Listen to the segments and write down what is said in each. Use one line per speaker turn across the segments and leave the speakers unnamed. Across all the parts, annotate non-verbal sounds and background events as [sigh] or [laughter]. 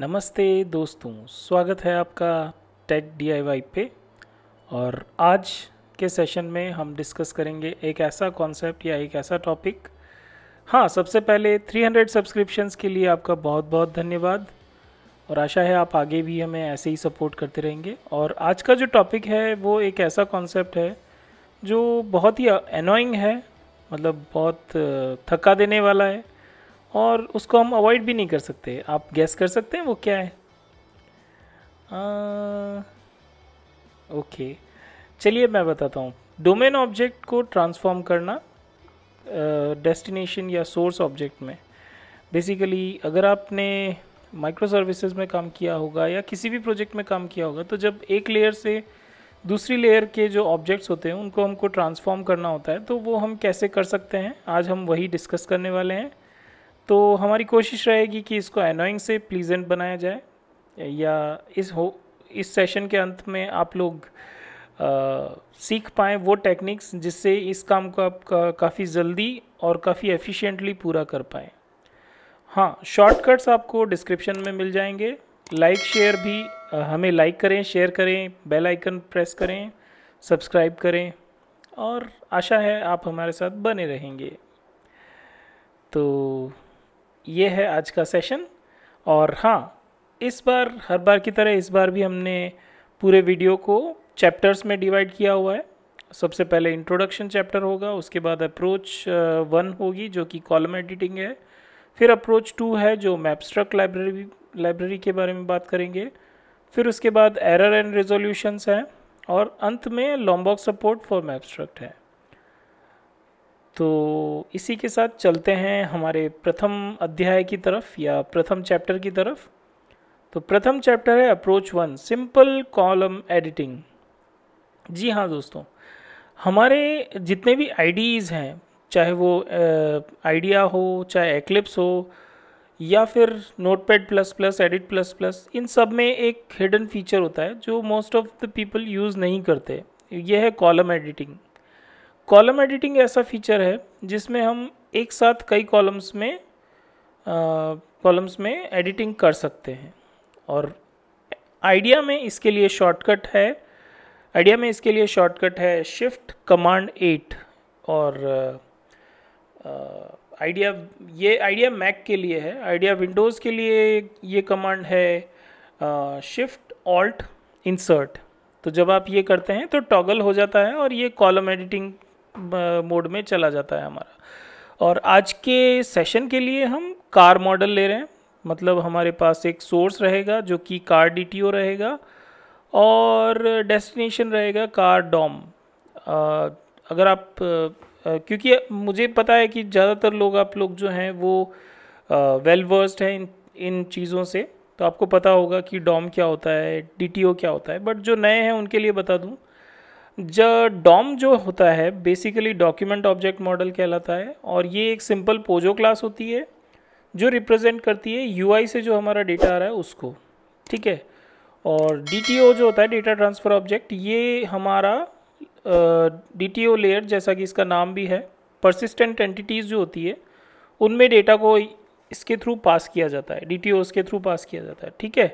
नमस्ते दोस्तों स्वागत है आपका टेट डी पे और आज के सेशन में हम डिस्कस करेंगे एक ऐसा कॉन्सेप्ट या एक ऐसा टॉपिक हाँ सबसे पहले 300 सब्सक्रिप्शंस के लिए आपका बहुत बहुत धन्यवाद और आशा है आप आगे भी हमें ऐसे ही सपोर्ट करते रहेंगे और आज का जो टॉपिक है वो एक ऐसा कॉन्सेप्ट है जो बहुत ही अनोइंग है मतलब बहुत थका देने वाला है और उसको हम अवॉइड भी नहीं कर सकते आप गैस कर सकते हैं वो क्या है ओके चलिए मैं बताता हूँ डोमेन ऑब्जेक्ट को ट्रांसफॉर्म करना डेस्टिनेशन या सोर्स ऑब्जेक्ट में बेसिकली अगर आपने माइक्रो सर्विसेज में काम किया होगा या किसी भी प्रोजेक्ट में काम किया होगा तो जब एक लेयर से दूसरी लेयर के जो ऑब्जेक्ट्स होते हैं उनको हमको ट्रांसफॉर्म करना होता है तो वो हम कैसे कर सकते हैं आज हम वही डिस्कस करने वाले हैं तो हमारी कोशिश रहेगी कि इसको एनोइंग से प्लीजेंट बनाया जाए या इस हो इस सेशन के अंत में आप लोग आ, सीख पाएँ वो टेक्निक्स जिससे इस काम को आप का, काफ़ी जल्दी और काफ़ी एफिशिएंटली पूरा कर पाएँ हाँ शॉर्टकट्स आपको डिस्क्रिप्शन में मिल जाएंगे लाइक शेयर भी आ, हमें लाइक करें शेयर करें बेल आइकन प्रेस करें सब्सक्राइब करें और आशा है आप हमारे साथ बने रहेंगे तो ये है आज का सेशन और हाँ इस बार हर बार की तरह इस बार भी हमने पूरे वीडियो को चैप्टर्स में डिवाइड किया हुआ है सबसे पहले इंट्रोडक्शन चैप्टर होगा उसके बाद अप्रोच वन होगी जो कि कॉलम एडिटिंग है फिर अप्रोच टू है जो मैपस्ट्रक लाइब्रेरी लाइब्रेरी के बारे में बात करेंगे फिर उसके बाद एरर एंड रेजोल्यूशंस हैं और अंत में लॉम्बॉक सपोर्ट फॉर मैपस्ट्रक्ट है तो इसी के साथ चलते हैं हमारे प्रथम अध्याय की तरफ या प्रथम चैप्टर की तरफ तो प्रथम चैप्टर है approach one simple column editing जी हाँ दोस्तों हमारे जितने भी आईडीज़ हैं चाहे वो आइडिया हो चाहे एक्लिप्स हो या फिर Notepad plus plus edit plus plus इन सब में एक हिडन फीचर होता है जो most of the people use नहीं करते यह है कॉलम एडिटिंग कॉलम एडिटिंग ऐसा फीचर है जिसमें हम एक साथ कई कॉलम्स में कॉलम्स में एडिटिंग कर सकते हैं और आइडिया में इसके लिए शॉर्टकट है आइडिया में इसके लिए शॉर्टकट है शिफ्ट कमांड एट और आइडिया ये आइडिया मैक के लिए है आइडिया विंडोज़ के लिए ये कमांड है शिफ्ट ऑल्ट इंसर्ट तो जब आप ये करते हैं तो टॉगल हो जाता है और ये कॉलम एडिटिंग मोड में चला जाता है हमारा और आज के सेशन के लिए हम कार मॉडल ले रहे हैं मतलब हमारे पास एक सोर्स रहेगा जो कि कार डी रहेगा और डेस्टिनेशन रहेगा कार डॉम अगर आप क्योंकि मुझे पता है कि ज़्यादातर लोग आप लोग जो हैं वो वेल वर्स्ड हैं इन इन चीज़ों से तो आपको पता होगा कि डॉम क्या होता है डी क्या होता है बट जो नए हैं उनके लिए बता दूँ ज डॉम जो होता है बेसिकली डॉक्यूमेंट ऑब्जेक्ट मॉडल कहलाता है और ये एक सिंपल पोजो क्लास होती है जो रिप्रेजेंट करती है यूआई से जो हमारा डेटा आ रहा है उसको ठीक है और डी जो होता है डेटा ट्रांसफ़र ऑब्जेक्ट ये हमारा डी टी लेयर जैसा कि इसका नाम भी है परसिस्टेंट एंटिटीज़ जो होती है उनमें डेटा को इसके थ्रू पास किया जाता है डी के थ्रू पास किया जाता है ठीक है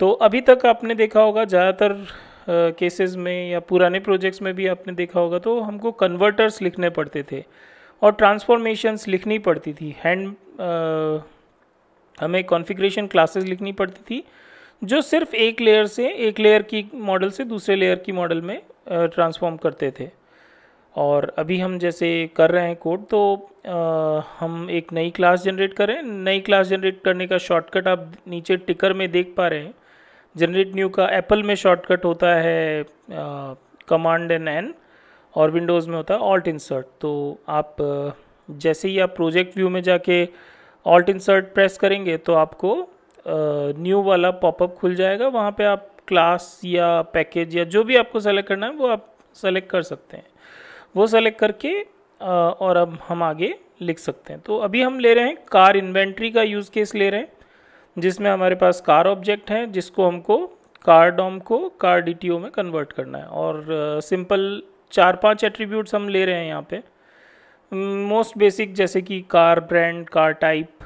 तो अभी तक आपने देखा होगा ज़्यादातर केसेस में या पुराने प्रोजेक्ट्स में भी आपने देखा होगा तो हमको कन्वर्टर्स लिखने पड़ते थे और ट्रांसफॉर्मेशंस लिखनी पड़ती थी हैंड हमें कॉन्फ़िगरेशन क्लासेस लिखनी पड़ती थी जो सिर्फ एक लेयर से एक लेयर की मॉडल से दूसरे लेयर की मॉडल में ट्रांसफॉर्म करते थे और अभी हम जैसे कर रहे हैं कोड तो आ, हम एक नई क्लास जनरेट करें नई क्लास जनरेट करने का शॉर्टकट आप नीचे टिकर में देख पा रहे हैं जनरेट न्यू का एप्पल में शॉर्टकट होता है कमांड एंड एन और विंडोज़ में होता है ऑल्ट इंसर्ट तो आप जैसे ही आप प्रोजेक्ट व्यू में जाके ऑल्ट इंसर्ट प्रेस करेंगे तो आपको न्यू वाला पॉपअप खुल जाएगा वहाँ पे आप क्लास या पैकेज या जो भी आपको सेलेक्ट करना है वो आप सेलेक्ट कर सकते हैं वो सेलेक्ट करके आ, और अब हम आगे लिख सकते हैं तो अभी हम ले रहे हैं कार इन्वेंट्री का यूज़ केस ले रहे हैं जिसमें हमारे पास कार ऑब्जेक्ट है जिसको हमको कार डॉम को कार डी में कन्वर्ट करना है और सिंपल चार पांच एट्रीब्यूट्स हम ले रहे हैं यहाँ पे मोस्ट बेसिक जैसे कि कार ब्रांड कार टाइप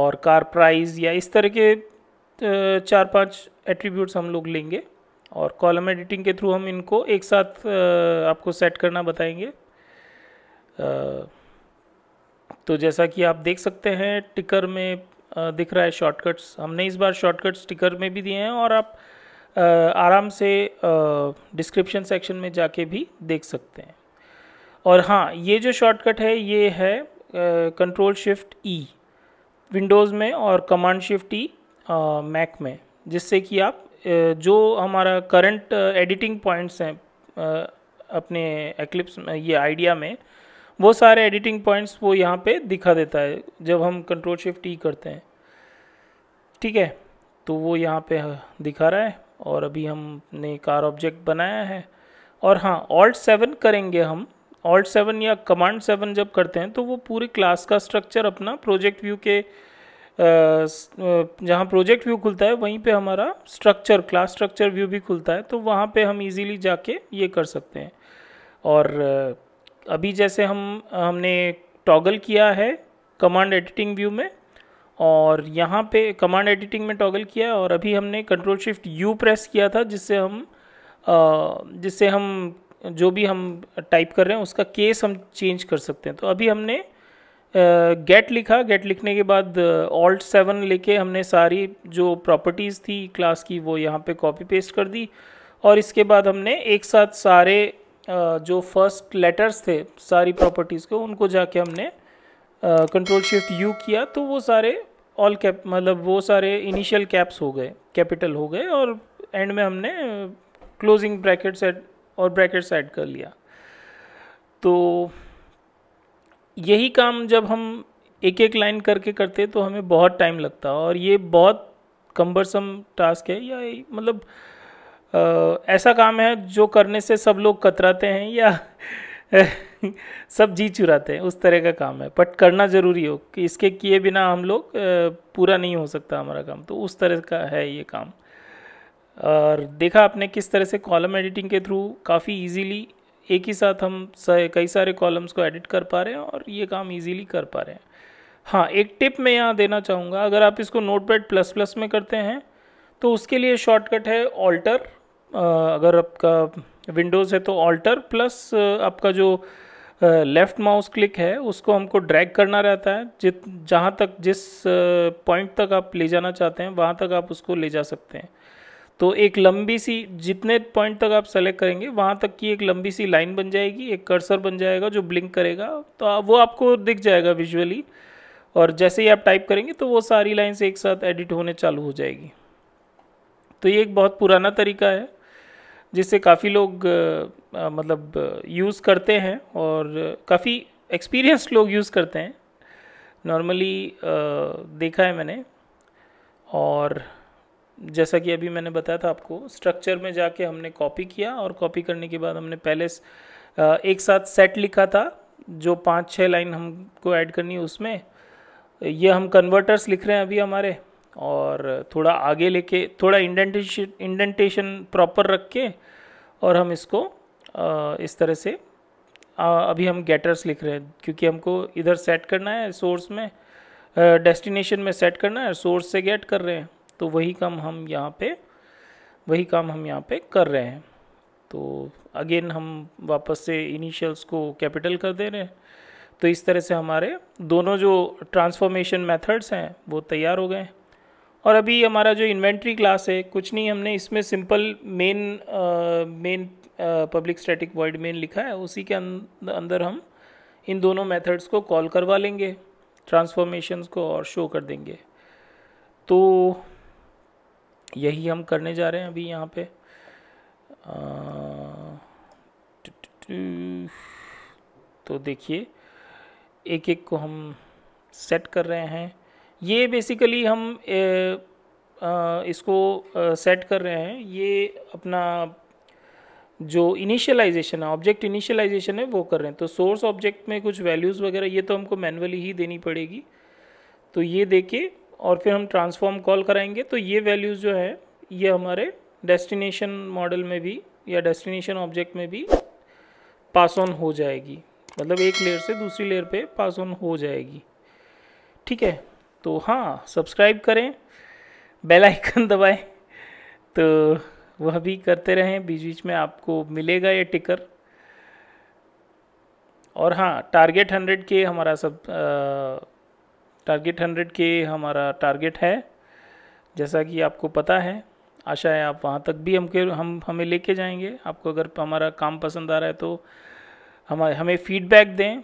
और कार प्राइस या इस तरह के चार पांच एट्रीब्यूट्स हम लोग लेंगे और कॉलम एडिटिंग के थ्रू हम इनको एक साथ आपको सेट करना बताएंगे तो जैसा कि आप देख सकते हैं टिकर में दिख रहा है शॉर्टकट्स हमने इस बार शॉर्टकट स्टिकर में भी दिए हैं और आप आराम से डिस्क्रिप्शन सेक्शन में जाके भी देख सकते हैं और हाँ ये जो शॉर्टकट है ये है कंट्रोल शिफ्ट ई विंडोज़ में और कमांड शिफ्ट ई मैक में जिससे कि आप जो हमारा करंट एडिटिंग पॉइंट्स हैं अपने एक्लिप्स में ये आइडिया में वो सारे एडिटिंग पॉइंट्स वो यहाँ पे दिखा देता है जब हम कंट्रोल शिफ्ट ई करते हैं ठीक है तो वो यहाँ पे हाँ, दिखा रहा है और अभी हमने कार ऑब्जेक्ट बनाया है और हाँ ऑल्ट सेवन करेंगे हम ऑल्ट सेवन या कमांड सेवन जब करते हैं तो वो पूरी क्लास का स्ट्रक्चर अपना प्रोजेक्ट व्यू के जहाँ प्रोजेक्ट व्यू खुलता है वहीं पे हमारा स्ट्रक्चर क्लास स्ट्रक्चर व्यू भी खुलता है तो वहाँ पे हम इजीली जाके ये कर सकते हैं और अभी जैसे हम हमने टॉगल किया है कमांड एडिटिंग व्यू में और यहाँ पे कमांड एडिटिंग में टॉगल किया और अभी हमने कंट्रोल शिफ्ट यू प्रेस किया था जिससे हम जिससे हम जो भी हम टाइप कर रहे हैं उसका केस हम चेंज कर सकते हैं तो अभी हमने गेट लिखा गेट लिखने के बाद ऑल्ट सेवन लेके हमने सारी जो प्रॉपर्टीज़ थी क्लास की वो यहाँ पे कॉपी पेस्ट कर दी और इसके बाद हमने एक साथ सारे जो फर्स्ट लेटर्स थे सारी प्रॉपर्टीज़ को उनको जाके हमने कंट्रोल शिफ्ट यू किया तो वो सारे ऑल कैप मतलब वो सारे इनिशियल कैप्स हो गए कैपिटल हो गए और एंड में हमने क्लोजिंग ब्रैकेट सेट और ब्रैकेट सेट कर लिया तो यही काम जब हम एक एक लाइन करके करते तो हमें बहुत टाइम लगता और ये बहुत कम्बरसम टास्क है या मतलब ऐसा काम है जो करने से सब लोग कतराते हैं या [laughs] सब जी चुराते हैं उस तरह का काम है बट करना ज़रूरी हो कि इसके किए बिना हम लोग पूरा नहीं हो सकता हमारा काम तो उस तरह का है ये काम और देखा आपने किस तरह से कॉलम एडिटिंग के थ्रू काफ़ी इजीली एक ही साथ हम सा, कई सारे कॉलम्स को एडिट कर पा रहे हैं और ये काम इजीली कर पा रहे हैं हाँ एक टिप मैं यहाँ देना चाहूँगा अगर आप इसको नोटपैड प्लस प्लस में करते हैं तो उसके लिए शॉर्टकट है ऑल्टर अगर आपका विंडोज़ है तो ऑल्टर प्लस आपका जो लेफ़्ट माउस क्लिक है उसको हमको ड्रैग करना रहता है जित जहाँ तक जिस पॉइंट तक आप ले जाना चाहते हैं वहाँ तक आप उसको ले जा सकते हैं तो एक लंबी सी जितने पॉइंट तक आप सेलेक्ट करेंगे वहाँ तक की एक लंबी सी लाइन बन जाएगी एक कर्सर बन जाएगा जो ब्लिंक करेगा तो वो आपको दिख जाएगा विजुअली और जैसे ही आप टाइप करेंगे तो वो सारी लाइन्स एक साथ एडिट होने चालू हो जाएगी तो ये एक बहुत पुराना तरीका है जिससे काफ़ी लोग आ, मतलब यूज़ करते हैं और काफ़ी एक्सपीरियंस लोग यूज़ करते हैं नॉर्मली देखा है मैंने और जैसा कि अभी मैंने बताया था आपको स्ट्रक्चर में जाके हमने कॉपी किया और कॉपी करने के बाद हमने पहले एक साथ सेट लिखा था जो पाँच छः लाइन हमको ऐड करनी है उसमें ये हम कन्वर्टर्स लिख रहे हैं अभी हमारे और थोड़ा आगे लेके थोड़ा इंडेंटेशन इंडेंटेशन प्रॉपर रख के और हम इसको इस तरह से अभी हम गेटर्स लिख रहे हैं क्योंकि हमको इधर सेट करना है सोर्स में डेस्टिनेशन में सेट करना है सोर्स से गेट कर रहे हैं तो वही काम हम यहाँ पे वही काम हम यहाँ पे कर रहे हैं तो अगेन हम वापस से इनिशियल्स को कैपिटल कर दे रहे हैं तो इस तरह से हमारे दोनों जो ट्रांसफॉर्मेशन मेथड्स हैं वो तैयार हो गए हैं और अभी हमारा जो इन्वेंट्री क्लास है कुछ नहीं हमने इसमें simple main main public static void main लिखा है उसी के अंदर हम इन दोनों मेथड्स को कॉल करवा लेंगे ट्रांसफॉर्मेशंस को और शो कर देंगे तो यही हम करने जा रहे हैं अभी यहाँ पे तो देखिए एक एक को हम सेट कर रहे हैं ये बेसिकली हम ए, आ, इसको आ, सेट कर रहे हैं ये अपना जो इनिशियलाइजेशन है ऑब्जेक्ट इनिशियलाइजेशन है वो कर रहे हैं तो सोर्स ऑब्जेक्ट में कुछ वैल्यूज़ वगैरह ये तो हमको मैनुअली ही देनी पड़ेगी तो ये के और फिर हम ट्रांसफॉर्म कॉल कराएंगे तो ये वैल्यूज़ जो है ये हमारे डेस्टिनेशन मॉडल में भी या डेस्टिनेशन ऑब्जेक्ट में भी पास ऑन हो जाएगी मतलब एक लेयर से दूसरी लेयर पे पास ऑन हो जाएगी ठीक है तो हाँ सब्सक्राइब करें बेल आइकन दबाएं तो वह भी करते रहें बीच बीच में आपको मिलेगा ये टिकर और हाँ टारगेट हंड्रेड के हमारा सब टारगेट हंड्रेड के हमारा टारगेट है जैसा कि आपको पता है आशा है आप वहाँ तक भी हमके हम हमें लेके जाएंगे आपको अगर हमारा काम पसंद आ रहा है तो हम हमें फीडबैक दें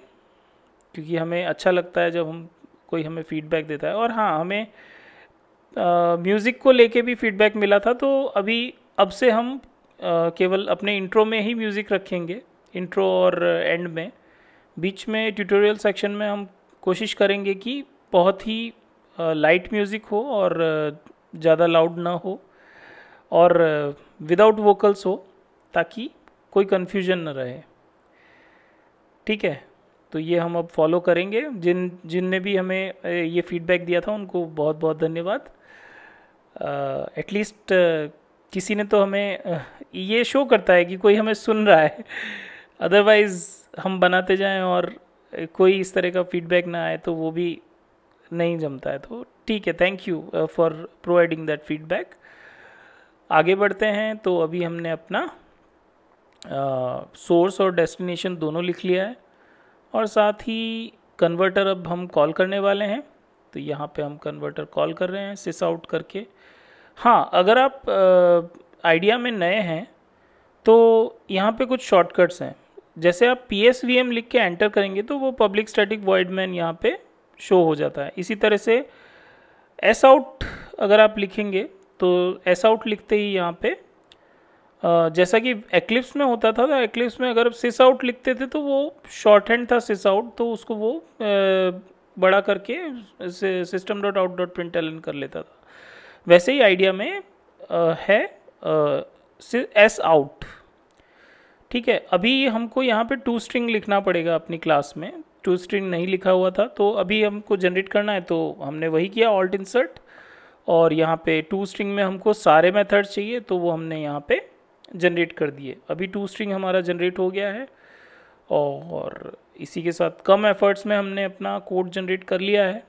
क्योंकि हमें अच्छा लगता है जब हम कोई हमें फीडबैक देता है और हाँ हमें म्यूज़िक को लेके भी फीडबैक मिला था तो अभी अब से हम केवल अपने इंट्रो में ही म्यूज़िक रखेंगे इंट्रो और एंड में बीच में ट्यूटोरियल सेक्शन में हम कोशिश करेंगे कि बहुत ही लाइट म्यूज़िक हो और ज़्यादा लाउड ना हो और विदाउट वोकल्स हो ताकि कोई कन्फ्यूजन ना रहे ठीक है तो ये हम अब फॉलो करेंगे जिन जिनने भी हमें ये फीडबैक दिया था उनको बहुत बहुत धन्यवाद एटलीस्ट uh, uh, किसी ने तो हमें uh, ये शो करता है कि कोई हमें सुन रहा है अदरवाइज़ हम बनाते जाएं और कोई इस तरह का फीडबैक ना आए तो वो भी नहीं जमता है तो ठीक है thank you for providing that feedback आगे बढ़ते हैं तो अभी हमने अपना सोर्स और डेस्टिनेशन दोनों लिख लिया है और साथ ही कन्वर्टर अब हम कॉल करने वाले हैं तो यहाँ पे हम कन्वर्टर कॉल कर रहे हैं सिस आउट करके हाँ अगर आप आइडिया में नए हैं तो यहाँ पे कुछ शॉर्टकट्स हैं जैसे आप पी एस वी एम लिख के एंटर करेंगे तो वो पब्लिक स्टैटिक वॉइड मैन यहाँ पे शो हो जाता है इसी तरह से एस आउट अगर आप लिखेंगे तो एस आउट लिखते ही यहाँ पे जैसा कि एक्लिप्स में होता था तो एक्लिप्स में अगर सिस आउट लिखते थे तो वो शॉर्ट हैंड था सिस आउट तो उसको वो बड़ा करके system dot out dot print L कर लेता था वैसे ही आइडिया में है एस आउट ठीक है अभी हमको यहाँ पे टू स्ट्रिंग लिखना पड़ेगा अपनी क्लास में टू स्ट्रिंग नहीं लिखा हुआ था तो अभी हमको जनरेट करना है तो हमने वही किया ऑल्ट इंसर्ट और यहाँ पे टू स्ट्रिंग में हमको सारे मेथड्स चाहिए तो वो हमने यहाँ पे जनरेट कर दिए अभी टू स्ट्रिंग हमारा जनरेट हो गया है और इसी के साथ कम एफर्ट्स में हमने अपना कोड जनरेट कर लिया है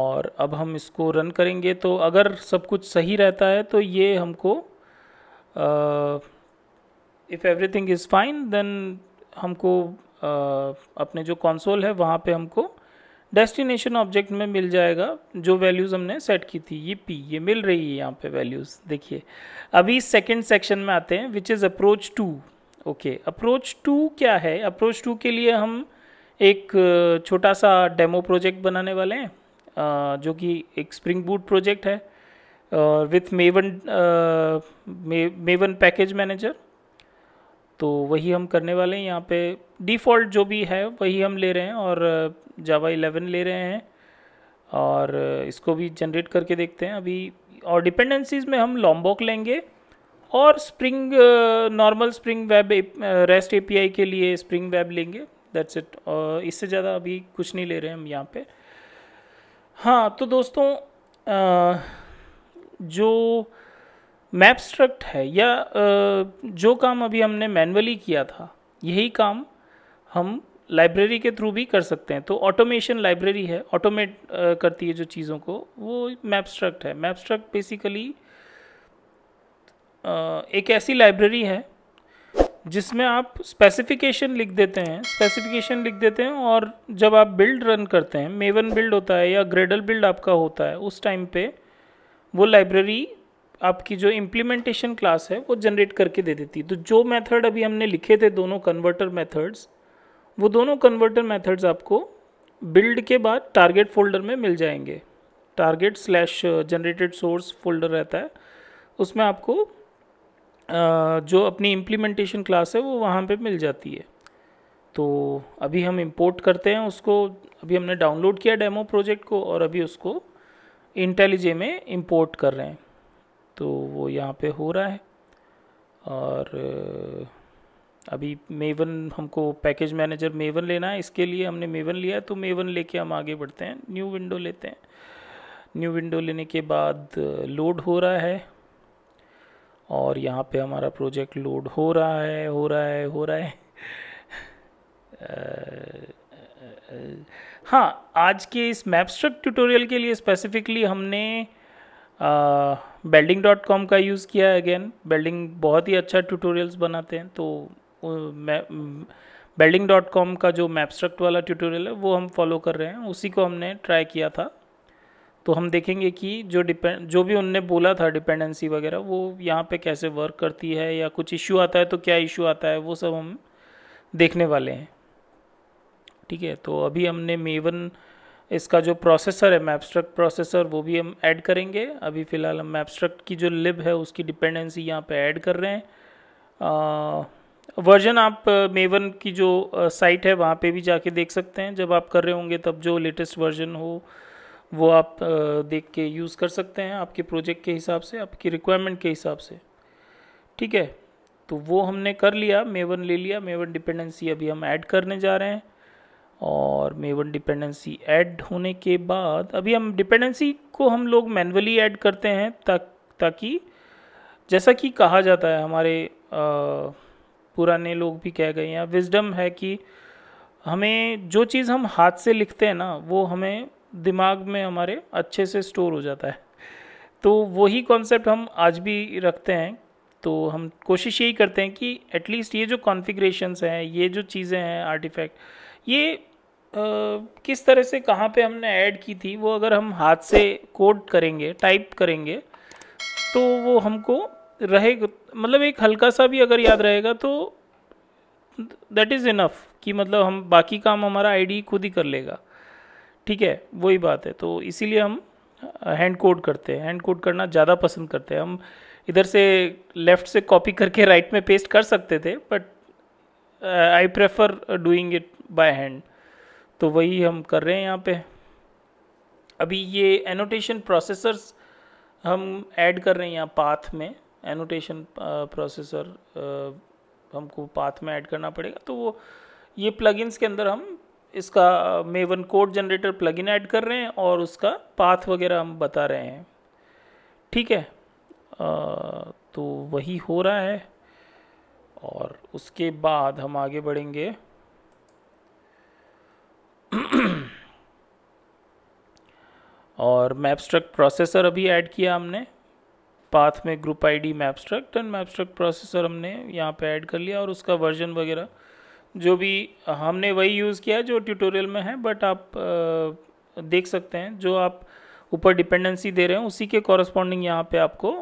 और अब हम इसको रन करेंगे तो अगर सब कुछ सही रहता है तो ये हमको if everything is fine then हमको आ, अपने जो कंसोल है वहाँ पे हमको डेस्टिनेशन ऑब्जेक्ट में मिल जाएगा जो वैल्यूज़ हमने सेट की थी ये पी ये मिल रही है यहाँ पे वैल्यूज़ देखिए अभी सेकंड सेक्शन में आते हैं which is approach two okay approach two क्या है अप्रोच टू के लिए हम एक छोटा सा डेमो प्रोजेक्ट बनाने वाले हैं जो कि एक स्प्रिंग बूट प्रोजेक्ट है with Maven Maven package manager तो वही हम करने वाले हैं यहाँ पे डिफ़ॉल्ट जो भी है वही हम ले रहे हैं और जावा 11 ले रहे हैं और इसको भी जनरेट करके देखते हैं अभी और डिपेंडेंसीज़ में हम लॉम्बॉक लेंगे और spring normal spring web rest API के लिए स्प्रिंग वेब लेंगे दैट्स इट इससे ज़्यादा अभी कुछ नहीं ले रहे हैं हम यहाँ पे हाँ तो दोस्तों आ, जो मैपस्ट्रक्ट है या जो काम अभी हमने मैनुअली किया था यही काम हम लाइब्रेरी के थ्रू भी कर सकते हैं तो ऑटोमेशन लाइब्रेरी है ऑटोमेट करती है जो चीज़ों को वो मैपस्ट्रक्ट है मैपस्ट्रक्ट बेसिकली एक ऐसी लाइब्रेरी है जिसमें आप स्पेसिफिकेशन लिख देते हैं स्पेसिफिकेशन लिख देते हैं और जब आप बिल्ड रन करते हैं मेवन बिल्ड होता है या ग्रेडल बिल्ड आपका होता है उस टाइम पे वो लाइब्रेरी आपकी जो इम्प्लीमेंटेशन क्लास है वो जनरेट करके दे देती है तो जो मेथड अभी हमने लिखे थे दोनों कन्वर्टर मेथड्स वो दोनों कन्वर्टर मेथड्स आपको बिल्ड के बाद टारगेट फोल्डर में मिल जाएंगे target slash generated source folder रहता है उसमें आपको uh, जो अपनी इम्प्लीमेंटेशन क्लास है वो वहाँ पे मिल जाती है तो अभी हम इम्पोर्ट करते हैं उसको अभी हमने डाउनलोड किया डेमो प्रोजेक्ट को और अभी उसको इंटेलिजे में इम्पोर्ट कर रहे हैं तो वो यहाँ पे हो रहा है और अभी मेवन हमको पैकेज मैनेजर मेवन लेना है इसके लिए हमने मेवन लिया है तो मेवन लेके हम आगे बढ़ते हैं न्यू विंडो लेते हैं न्यू विंडो लेने के बाद लोड हो रहा है और यहाँ पे हमारा प्रोजेक्ट लोड हो रहा है हो रहा है हो रहा है हाँ आज के इस मैपस्ट्रक ट्यूटोरियल के लिए स्पेसिफिकली हमने आ, बेल्डिंग डॉट कॉम का यूज़ किया है अगेन बेल्डिंग बहुत ही अच्छा ट्यूटोरियल्स बनाते हैं तो बेल्डिंग डॉट कॉम का जो मैपस्ट्रक्ट वाला ट्यूटोरियल है वो हम फॉलो कर रहे हैं उसी को हमने ट्राई किया था तो हम देखेंगे कि जो डिपेंड जो भी उनने बोला था डिपेंडेंसी वगैरह वो यहाँ पे कैसे वर्क करती है या कुछ इश्यू आता है तो क्या इशू आता है वो सब हम देखने वाले हैं ठीक है तो अभी हमने मेवन इसका जो प्रोसेसर है मैपस्ट्रक्ट प्रोसेसर वो भी हम ऐड करेंगे अभी फ़िलहाल हम मैपस्ट्रक्ट की जो लिब है उसकी डिपेंडेंसी यहाँ पे ऐड कर रहे हैं वर्जन आप मेवन की जो साइट है वहाँ पे भी जाके देख सकते हैं जब आप कर रहे होंगे तब जो लेटेस्ट वर्जन हो वो आप देख के यूज़ कर सकते हैं आपके प्रोजेक्ट के हिसाब से आपकी रिक्वायरमेंट के हिसाब से ठीक है तो वो हमने कर लिया मेवन ले लिया मेवन डिपेंडेंसी अभी हम ऐड करने जा रहे हैं और मेवन डिपेंडेंसी ऐड होने के बाद अभी हम डिपेंडेंसी को हम लोग मैनुअली ऐड करते हैं ता, ताकि जैसा कि कहा जाता है हमारे आ, पुराने लोग भी कह गए हैं विजडम है कि हमें जो चीज़ हम हाथ से लिखते हैं ना वो हमें दिमाग में हमारे अच्छे से स्टोर हो जाता है तो वही कॉन्सेप्ट हम आज भी रखते हैं तो हम कोशिश यही करते हैं कि एटलीस्ट ये जो कॉन्फ़िगरेशंस हैं ये जो चीज़ें हैं आर्टिफैक्ट ये किस तरह से कहाँ पे हमने ऐड की थी वो अगर हम हाथ से कोड करेंगे टाइप करेंगे तो वो हमको रहेगा मतलब एक हल्का सा भी अगर याद रहेगा तो दैट इज़ इनफ कि मतलब हम बाकी काम हमारा आईडी खुद ही कर लेगा ठीक है वही बात है तो इसीलिए हम हैंड कोड करते हैं हैंड कोड करना ज़्यादा पसंद करते हैं हम इधर से लेफ़्ट से कॉपी करके राइट में पेस्ट कर सकते थे but I prefer doing it by hand तो वही हम कर रहे हैं यहाँ पे अभी ये एनोटेशन प्रोसेसर्स हम ऐड कर रहे हैं यहाँ पाथ में एनोटेशन प्रोसेसर हमको पाथ में ऐड करना पड़ेगा तो वो ये प्लगइन्स के अंदर हम इसका Maven code generator plugin add कर रहे हैं और उसका पाथ वगैरह हम बता रहे हैं ठीक है आ, तो वही हो रहा है और उसके बाद हम आगे बढ़ेंगे [clears throat] और मैपस्ट्रक्ट प्रोसेसर अभी ऐड किया हमने पाथ में group ID MapStruct and MapStruct processor हमने यहाँ पे ऐड कर लिया और उसका वर्जन वगैरह जो भी हमने वही यूज़ किया जो ट्यूटोरियल में है बट आप देख सकते हैं जो आप ऊपर डिपेंडेंसी दे रहे हैं उसी के कॉरस्पॉन्डिंग यहाँ पे आपको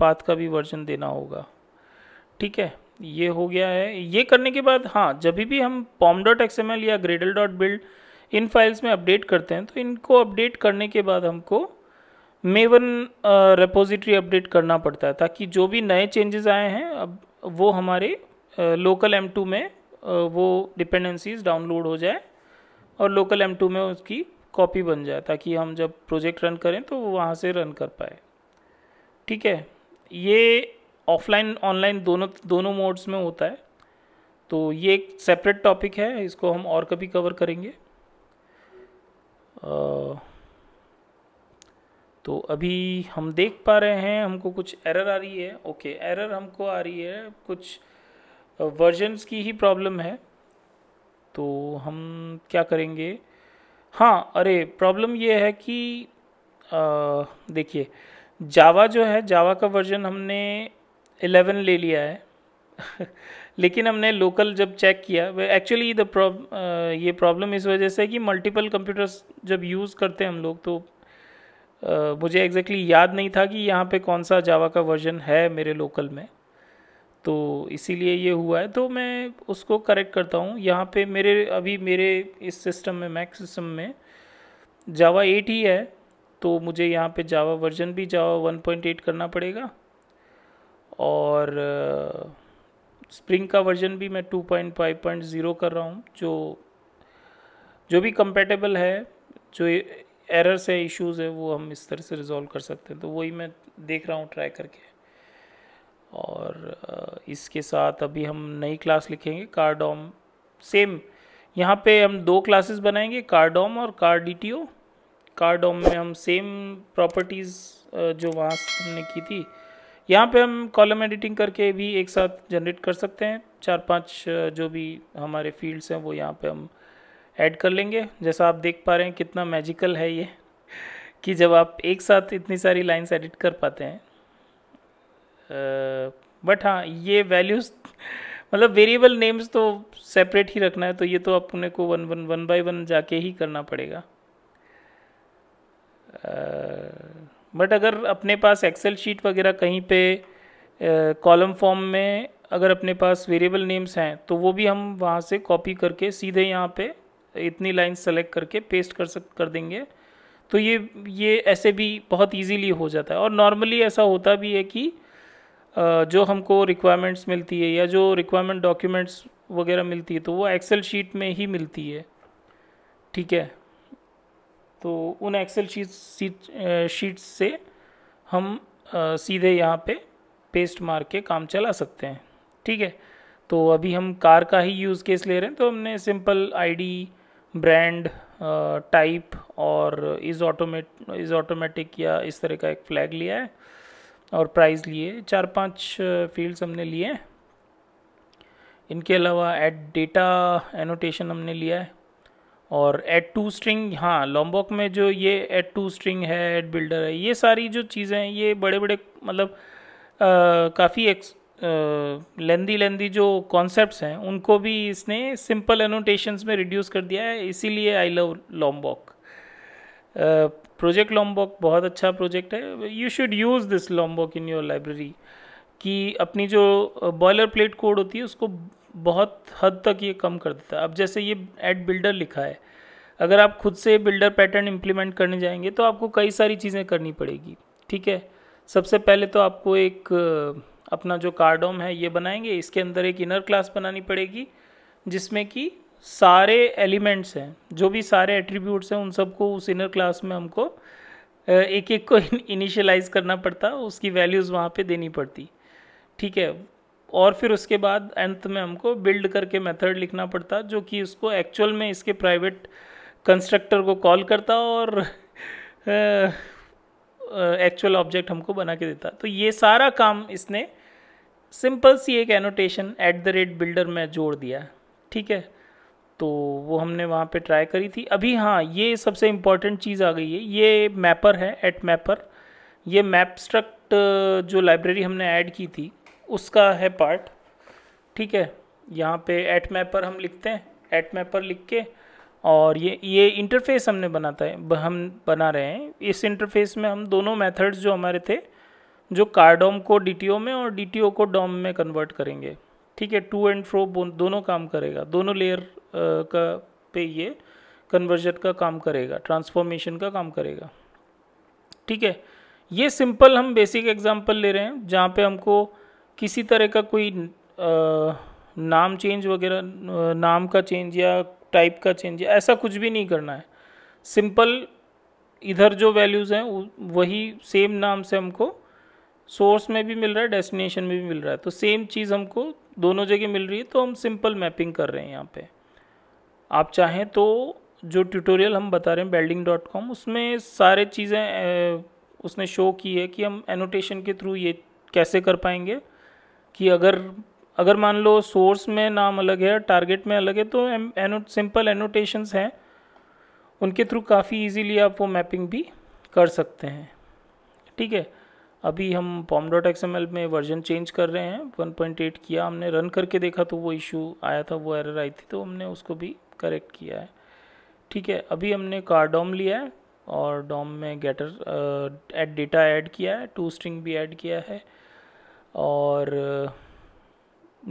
पाथ का भी वर्जन देना होगा ठीक है ये हो गया है ये करने के बाद हाँ जब भी हम POM dot X M L या ग्रेडल डॉट बिल्ड इन फाइल्स में अपडेट करते हैं तो इनको अपडेट करने के बाद हमको मेवन रेपोजिटरी अपडेट करना पड़ता है ताकि जो भी नए चेंजेस आए हैं अब वो हमारे लोकल एम टू में वो डिपेंडेंसीज डाउनलोड हो जाए और लोकल एम टू में उसकी कॉपी बन जाए ताकि हम जब प्रोजेक्ट रन करें तो वहाँ से रन कर पाए ठीक है ये ऑफलाइन ऑनलाइन दोनों दोनों मोड्स में होता है तो ये एक सेपरेट टॉपिक है इसको हम और कभी कवर करेंगे तो अभी हम देख पा रहे हैं हमको कुछ एरर आ रही है ओके एरर हमको आ रही है कुछ वर्जन्स की ही प्रॉब्लम है तो हम क्या करेंगे हाँ अरे प्रॉब्लम ये है कि देखिए जावा जो है जावा का वर्जन हमने इलेवन ले लिया है [laughs] लेकिन हमने लोकल जब चेक किया एक्चुअली द ये प्रॉब्लम इस वजह से है कि मल्टीपल कंप्यूटर्स जब यूज़ करते हैं हम लोग तो Uh, मुझे एग्जैक्टली exactly याद नहीं था कि यहाँ पे कौन सा जावा का वर्जन है मेरे लोकल में तो इसीलिए ये हुआ है तो मैं उसको करेक्ट करता हूँ यहाँ पे मेरे अभी मेरे इस सिस्टम में मैक सिस्टम में जावा एट ही है तो मुझे यहाँ पे जावा वर्जन भी जावा वन पॉइंट एट करना पड़ेगा और स्प्रिंग का वर्जन भी मैं 2.5.0 कर रहा हूँ जो जो भी कंपेटेबल है जो एरर्स है इश्यूज है वो हम इस तरह से रिजॉल्व कर सकते हैं तो वही मैं देख रहा हूँ ट्राई करके और इसके साथ अभी हम नई क्लास लिखेंगे कार्डोम सेम यहाँ पे हम दो क्लासेस बनाएंगे कार्डोम और कार डी कार्डोम में हम सेम प्रॉपर्टीज़ जो वहाँ हमने की थी यहाँ पे हम कॉलम एडिटिंग करके भी एक साथ जनरेट कर सकते हैं चार पांच जो भी हमारे फील्ड्स हैं वो यहाँ पे हम ऐड कर लेंगे जैसा आप देख पा रहे हैं कितना मैजिकल है ये कि जब आप एक साथ इतनी सारी लाइंस एडिट कर पाते हैं बट हाँ ये वैल्यूज़ मतलब वेरिएबल नेम्स तो सेपरेट ही रखना है तो ये तो अपने को one one one by one जाके ही करना पड़ेगा आ, बट अगर अपने पास एक्सेल शीट वगैरह कहीं पे कॉलम फॉर्म में अगर अपने पास वेरिएबल नेम्स हैं तो वो भी हम वहाँ से कॉपी करके सीधे यहाँ पे इतनी लाइन सेलेक्ट करके पेस्ट कर सक कर देंगे तो ये ये ऐसे भी बहुत इजीली हो जाता है और नॉर्मली ऐसा होता भी है कि जो हमको रिक्वायरमेंट्स मिलती है या जो रिक्वायरमेंट डॉक्यूमेंट्स वगैरह मिलती है तो वो एक्सेल शीट में ही मिलती है ठीक है तो उन एक्सेल शीट शीट शीट्स से हम सीधे यहाँ पे पेस्ट मार के काम चला सकते हैं ठीक है तो अभी हम कार का ही यूज़ केस ले रहे हैं तो हमने सिंपल आईडी ब्रांड टाइप और इज़ ऑटोमेट इज़ ऑटोमेटिक या इस तरह का एक फ्लैग लिया है और प्राइस लिए चार पांच फील्ड्स हमने लिए हैं इनके अलावा एड डेटा एनोटेशन हमने लिया है और एड टू स्ट्रिंग हाँ लॉम्बॉक में जो ये एड टू स्ट्रिंग है एड बिल्डर है ये सारी जो चीज़ें हैं ये बड़े बड़े मतलब काफ़ी एक्स लेंदी लेंदी जो कॉन्सेप्ट्स हैं उनको भी इसने सिंपल एनोटेशंस में रिड्यूस कर दिया है इसीलिए आई लव लॉम्बॉक प्रोजेक्ट लॉम्बॉक बहुत अच्छा प्रोजेक्ट है you should use this Lombok in your library कि अपनी जो बॉयलर प्लेट कोड होती है उसको बहुत हद तक ये कम कर देता है अब जैसे ये एड बिल्डर लिखा है अगर आप खुद से बिल्डर पैटर्न इम्प्लीमेंट करने जाएंगे तो आपको कई सारी चीज़ें करनी पड़ेगी ठीक है सबसे पहले तो आपको एक अपना जो कार्डोम है ये बनाएंगे इसके अंदर एक इनर क्लास बनानी पड़ेगी जिसमें कि सारे एलिमेंट्स हैं जो भी सारे एट्रीब्यूट्स हैं उन सबको उस इनर क्लास में हमको एक एक को इनिशियलाइज करना पड़ता उसकी वैल्यूज़ वहाँ पे देनी पड़ती ठीक है और फिर उसके बाद अंत में हमको बिल्ड करके मेथड लिखना पड़ता जो कि उसको एक्चुअल में इसके प्राइवेट कंस्ट्रक्टर को कॉल करता और एक्चुअल [laughs] ऑब्जेक्ट हमको बना के देता तो ये सारा काम इसने सिंपल सी एक annotation at the rate builder में जोड़ दिया ठीक है तो वो हमने वहाँ पे ट्राई करी थी अभी हाँ ये सबसे इम्पॉर्टेंट चीज़ आ गई है ये मैपर है एट मैपर ये मैपस्ट्रक्ट जो लाइब्रेरी हमने ऐड की थी उसका है पार्ट ठीक है यहाँ पे एट मैप पर हम लिखते हैं एट मैप पर लिख के और ये ये इंटरफेस हमने बनाता है हम बना रहे हैं इस इंटरफेस में हम दोनों मेथड्स जो हमारे थे जो कार्डोम को डी में और डी को डॉम में कन्वर्ट करेंगे ठीक है टू एंड फ्रो दोनों काम करेगा दोनों लेयर का पे ये कन्वर्जन का काम करेगा ट्रांसफॉर्मेशन का काम करेगा ठीक है ये सिंपल हम बेसिक एग्जांपल ले रहे हैं जहाँ पे हमको किसी तरह का कोई नाम चेंज वगैरह नाम का चेंज या टाइप का चेंज या ऐसा कुछ भी नहीं करना है सिंपल इधर जो वैल्यूज़ हैं वही सेम नाम से हमको सोर्स में भी मिल रहा है डेस्टिनेशन में भी मिल रहा है तो सेम चीज़ हमको दोनों जगह मिल रही है तो हम सिंपल मैपिंग कर रहे हैं यहाँ पे आप चाहें तो जो ट्यूटोरियल हम बता रहे हैं बेल्डिंग डॉट कॉम उसमें सारे चीज़ें उसने शो की है कि हम एनोटेशन के थ्रू ये कैसे कर पाएंगे कि अगर अगर मान लो सोर्स में नाम अलग है टारगेट में अलग है तो सिंपल एनोटेशंस हैं उनके थ्रू काफ़ी इजीली आप वो मैपिंग भी कर सकते हैं ठीक है अभी हम पॉम डॉट एक्स में वर्जन चेंज कर रहे हैं 1.8 किया हमने रन करके देखा तो वो इशू आया था वो एरर आई थी तो हमने उसको भी करेक्ट किया है ठीक है अभी हमने कार डॉम लिया है और डॉम में गेटर एड डेटा ऐड किया है टू स्ट्रिंग भी ऐड किया है और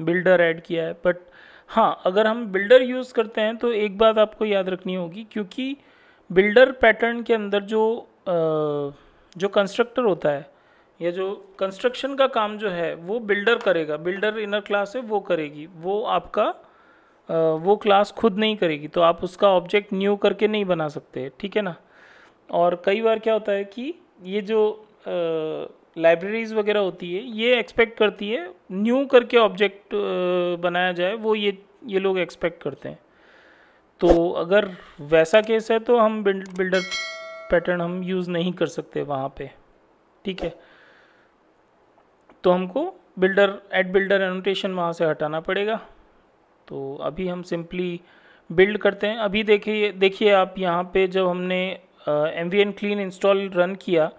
बिल्डर ऐड किया है बट हाँ अगर हम बिल्डर यूज़ करते हैं तो एक बात आपको याद रखनी होगी क्योंकि बिल्डर पैटर्न के अंदर जो जो कंस्ट्रक्टर होता है या जो कंस्ट्रक्शन का काम जो है वो बिल्डर करेगा बिल्डर इनर क्लास है वो करेगी वो आपका वो क्लास खुद नहीं करेगी तो आप उसका ऑब्जेक्ट न्यू करके नहीं बना सकते ठीक है ना और कई बार क्या होता है कि ये जो लाइब्रेरीज़ वगैरह होती है ये एक्सपेक्ट करती है न्यू करके ऑब्जेक्ट बनाया जाए वो ये ये लोग एक्सपेक्ट करते हैं तो अगर वैसा केस है तो हम बिल्डर पैटर्न हम यूज़ नहीं कर सकते वहाँ पे ठीक है तो हमको बिल्डर एड बिल्डर एनोटेशन वहाँ से हटाना पड़ेगा तो अभी हम सिंपली बिल्ड करते हैं अभी देखिए देखिए आप यहाँ पे जब हमने M V N clean install run किया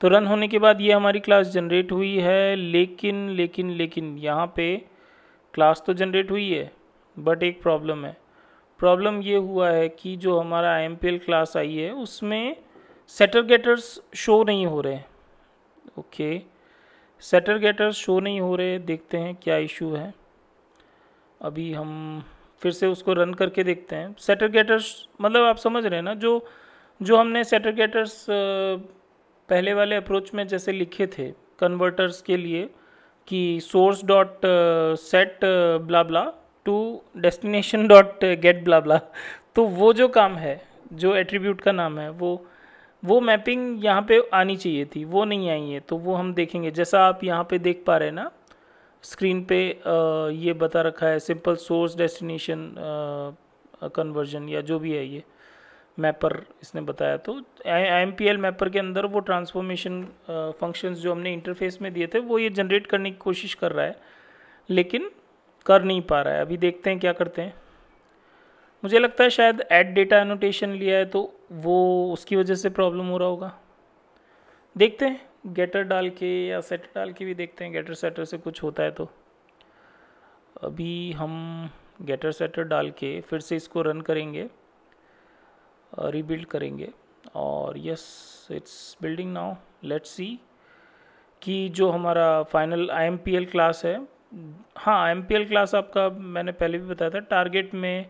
तो रन होने के बाद ये हमारी क्लास जनरेट हुई है लेकिन लेकिन लेकिन यहाँ पे क्लास तो जनरेट हुई है बट एक प्रॉब्लम है प्रॉब्लम ये हुआ है कि जो हमारा आई क्लास आई है उसमें सेटर गेटर्स शो नहीं हो रहे ओके सेटर गेटर्स शो नहीं हो रहे देखते हैं क्या इशू है अभी हम फिर से उसको रन करके देखते हैं सेटर गेटर्स मतलब आप समझ रहे हैं ना जो जो हमने सेटर गेटर्स पहले वाले अप्रोच में जैसे लिखे थे कन्वर्टर्स के लिए कि source dot set blah blah to destination dot get blah blah तो वो जो काम है जो एट्रीब्यूट का नाम है वो वो मैपिंग यहाँ पे आनी चाहिए थी वो नहीं आई है तो वो हम देखेंगे जैसा आप यहाँ पे देख पा रहे हैं ना स्क्रीन पे uh, ये बता रखा है सिंपल सोर्स डेस्टिनेशन कन्वर्जन या जो भी है ये मैपर इसने बताया तो I M P L mapper के अंदर वो ट्रांसफॉर्मेशन फंक्शंस जो हमने इंटरफेस में दिए थे वो ये जनरेट करने की कोशिश कर रहा है लेकिन कर नहीं पा रहा है अभी देखते हैं क्या करते हैं मुझे लगता है शायद एड डेटा एनोटेशन लिया है तो वो उसकी वजह से प्रॉब्लम हो रहा होगा देखते हैं गेटर डाल के या सेटर डाल के भी देखते हैं गेटर सेटर से कुछ होता है तो अभी हम गेटर सेटर डाल के फिर से इसको रन करेंगे रीबिल्ड करेंगे और yes it's building now let's see कि जो हमारा फाइनल आई क्लास है हाँ आई क्लास आपका मैंने पहले भी बताया था टारगेट में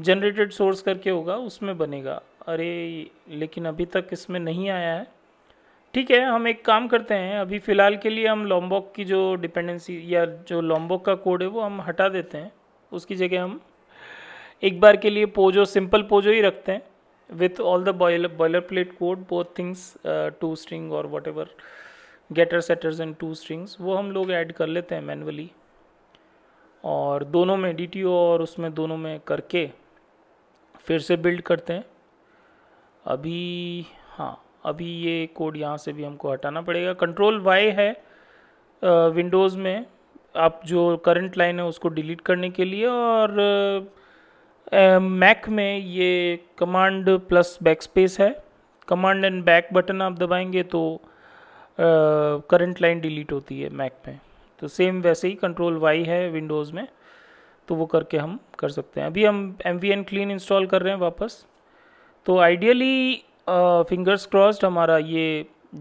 जनरेटेड सोर्स करके होगा उसमें बनेगा अरे लेकिन अभी तक इसमें नहीं आया है ठीक है हम एक काम करते हैं अभी फ़िलहाल के लिए हम लॉम्बॉक की जो डिपेंडेंसी या जो लॉम्बॉक का कोड है वो हम हटा देते हैं उसकी जगह हम एक बार के लिए पोजो सिंपल पोजो ही रखते हैं with all the boiler boilerplate code both things two uh, two और whatever getter setters and to strings वो हम लोग ऐड कर लेते हैं मैनुअली और दोनों में डी और उसमें दोनों में करके फिर से बिल्ड करते हैं अभी हाँ अभी ये कोड यहाँ से भी हमको हटाना पड़ेगा कंट्रोल वाई है विंडोज़ में आप जो करंट लाइन है उसको डिलीट करने के लिए और मैक में ये कमांड प्लस बैक स्पेस है कमांड एंड बैक बटन आप दबाएंगे तो करंट लाइन डिलीट होती है मैक में तो सेम वैसे ही कंट्रोल वाई है विंडोज़ में तो वो करके हम कर सकते हैं अभी हम M V N clean install कर रहे हैं वापस तो आइडियली फिंगर्स क्रॉस्ड हमारा ये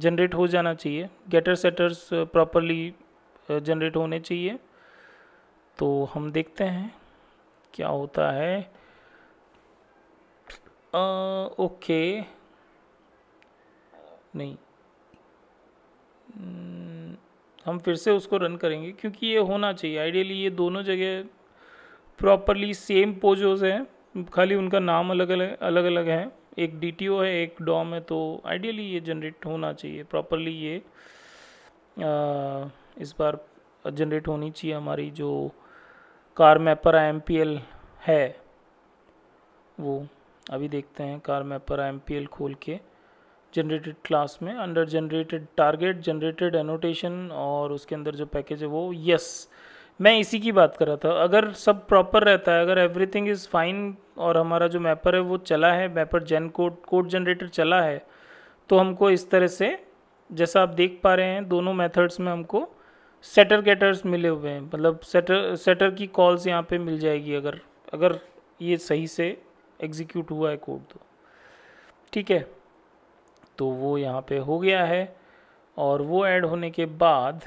जनरेट हो जाना चाहिए गेटर सेटर्स प्रॉपरली जनरेट होने चाहिए तो हम देखते हैं क्या होता है आ, ओके नहीं हम्म, हम फिर से उसको रन करेंगे क्योंकि ये होना चाहिए आइडियली ये दोनों जगह प्रॉपरली सेम पोजोज हैं खाली उनका नाम अलग अलग अलग अलग है एक डी है एक डॉम है तो आइडियली ये जनरेट होना चाहिए प्रॉपरली ये आ, इस बार जनरेट होनी चाहिए हमारी जो कार आई एम है वो अभी देखते हैं कार आई एम खोल के जनरेटेड क्लास में under generated target generated annotation और उसके अंदर जो पैकेज है वो यस मैं इसी की बात कर रहा था अगर सब प्रॉपर रहता है अगर एवरीथिंग इज़ फाइन और हमारा जो मैपर है वो चला है mapper gen code code generator चला है तो हमको इस तरह से जैसा आप देख पा रहे हैं दोनों मेथड्स में हमको सेटर गेटर्स मिले हुए हैं मतलब सेटर सेटर की कॉल्स यहाँ पे मिल जाएगी अगर अगर ये सही से एग्जीक्यूट हुआ है कोड तो ठीक है तो वो यहाँ पे हो गया है और वो ऐड होने के बाद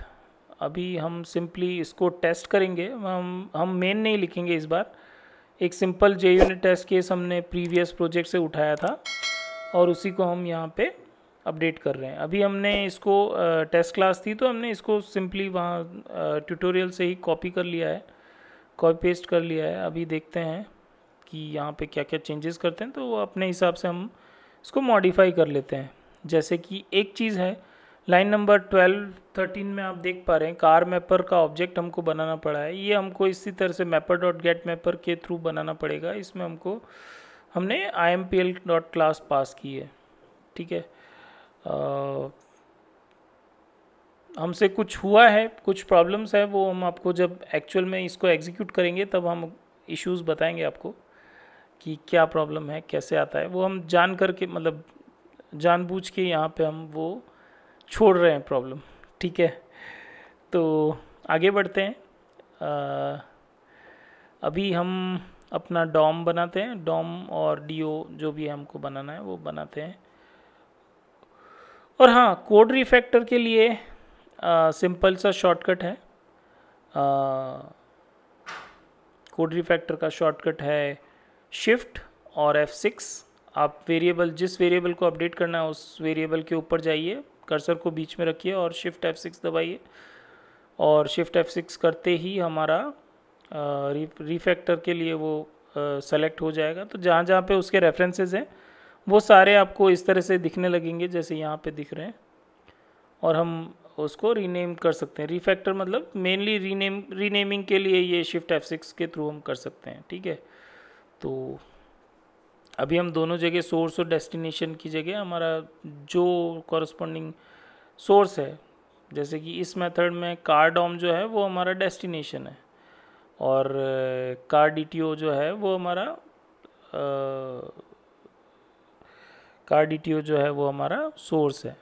अभी हम सिंपली इसको टेस्ट करेंगे हम हम मेन नहीं लिखेंगे इस बार एक simple J unit test case हमने प्रीवियस प्रोजेक्ट से उठाया था और उसी को हम यहाँ पे अपडेट कर रहे हैं अभी हमने इसको टेस्ट क्लास थी तो हमने इसको सिंपली वहाँ ट्यूटोरियल से ही कॉपी कर लिया है कॉपी पेस्ट कर लिया है अभी देखते हैं कि यहाँ पे क्या क्या चेंजेस करते हैं तो अपने हिसाब से हम इसको मॉडिफाई कर लेते हैं जैसे कि एक चीज़ है लाइन नंबर ट्वेल्व थर्टीन में आप देख पा रहे हैं कार मैपर का ऑब्जेक्ट हमको बनाना पड़ा है ये हमको इसी तरह से मैपर डॉट गेट मैपर के थ्रू बनाना पड़ेगा इसमें हमको हमने I M P L dot class pass की है ठीक है हमसे कुछ हुआ है कुछ प्रॉब्लम्स है वो हम आपको जब एक्चुअल में इसको एग्जीक्यूट करेंगे तब हम इश्यूज बताएंगे आपको कि क्या प्रॉब्लम है कैसे आता है वो हम जान करके मतलब जानबूझ के यहाँ पे हम वो छोड़ रहे हैं प्रॉब्लम ठीक है तो आगे बढ़ते हैं आ, अभी हम अपना डॉम बनाते हैं डॉम और डी जो भी हमको बनाना है वो बनाते हैं और हाँ कोड रिफैक्टर के लिए आ, सिंपल सा शॉर्टकट है कोड रिफैक्टर का शॉर्टकट है शिफ्ट और एफ़ सिक्स आप वेरिएबल जिस वेरिएबल को अपडेट करना है उस वेरिएबल के ऊपर जाइए कर्सर को बीच में रखिए और शिफ्ट एफ़ सिक्स दबाइए और शिफ्ट एफ़ सिक्स करते ही हमारा रिफैक्टर के लिए वो सेलेक्ट हो जाएगा तो जहाँ जहाँ पे उसके रेफरेंसेस हैं वो सारे आपको इस तरह से दिखने लगेंगे जैसे यहाँ पे दिख रहे हैं और हम उसको रीनेम कर सकते हैं रिफैक्टर मतलब मेनली रीनेम रीनेमिंग के लिए ये शिफ्ट एफ सिक्स के थ्रू हम कर सकते हैं ठीक है तो अभी हम दोनों जगह सोर्स और डेस्टिनेशन की जगह हमारा जो कॉरस्पॉन्डिंग सोर्स है जैसे कि इस मेथड में कार डॉम जो है वो हमारा डेस्टिनेशन है और कार uh, डी जो है वो हमारा uh, कार डी जो है वो हमारा सोर्स है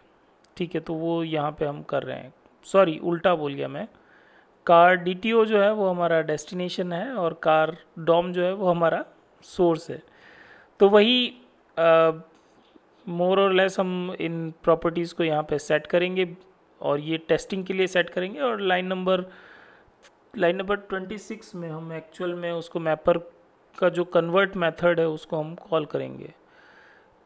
ठीक है तो वो यहाँ पे हम कर रहे हैं सॉरी उल्टा बोल गया मैं कार डी जो है वो हमारा डेस्टिनेशन है और कार डॉम जो है वो हमारा सोर्स है तो वही मोर और लेस हम इन प्रॉपर्टीज़ को यहाँ पे सेट करेंगे और ये टेस्टिंग के लिए सेट करेंगे और line number line number twenty six में हम एक्चुअल में उसको मैपर का जो कन्वर्ट मेथड है उसको हम कॉल करेंगे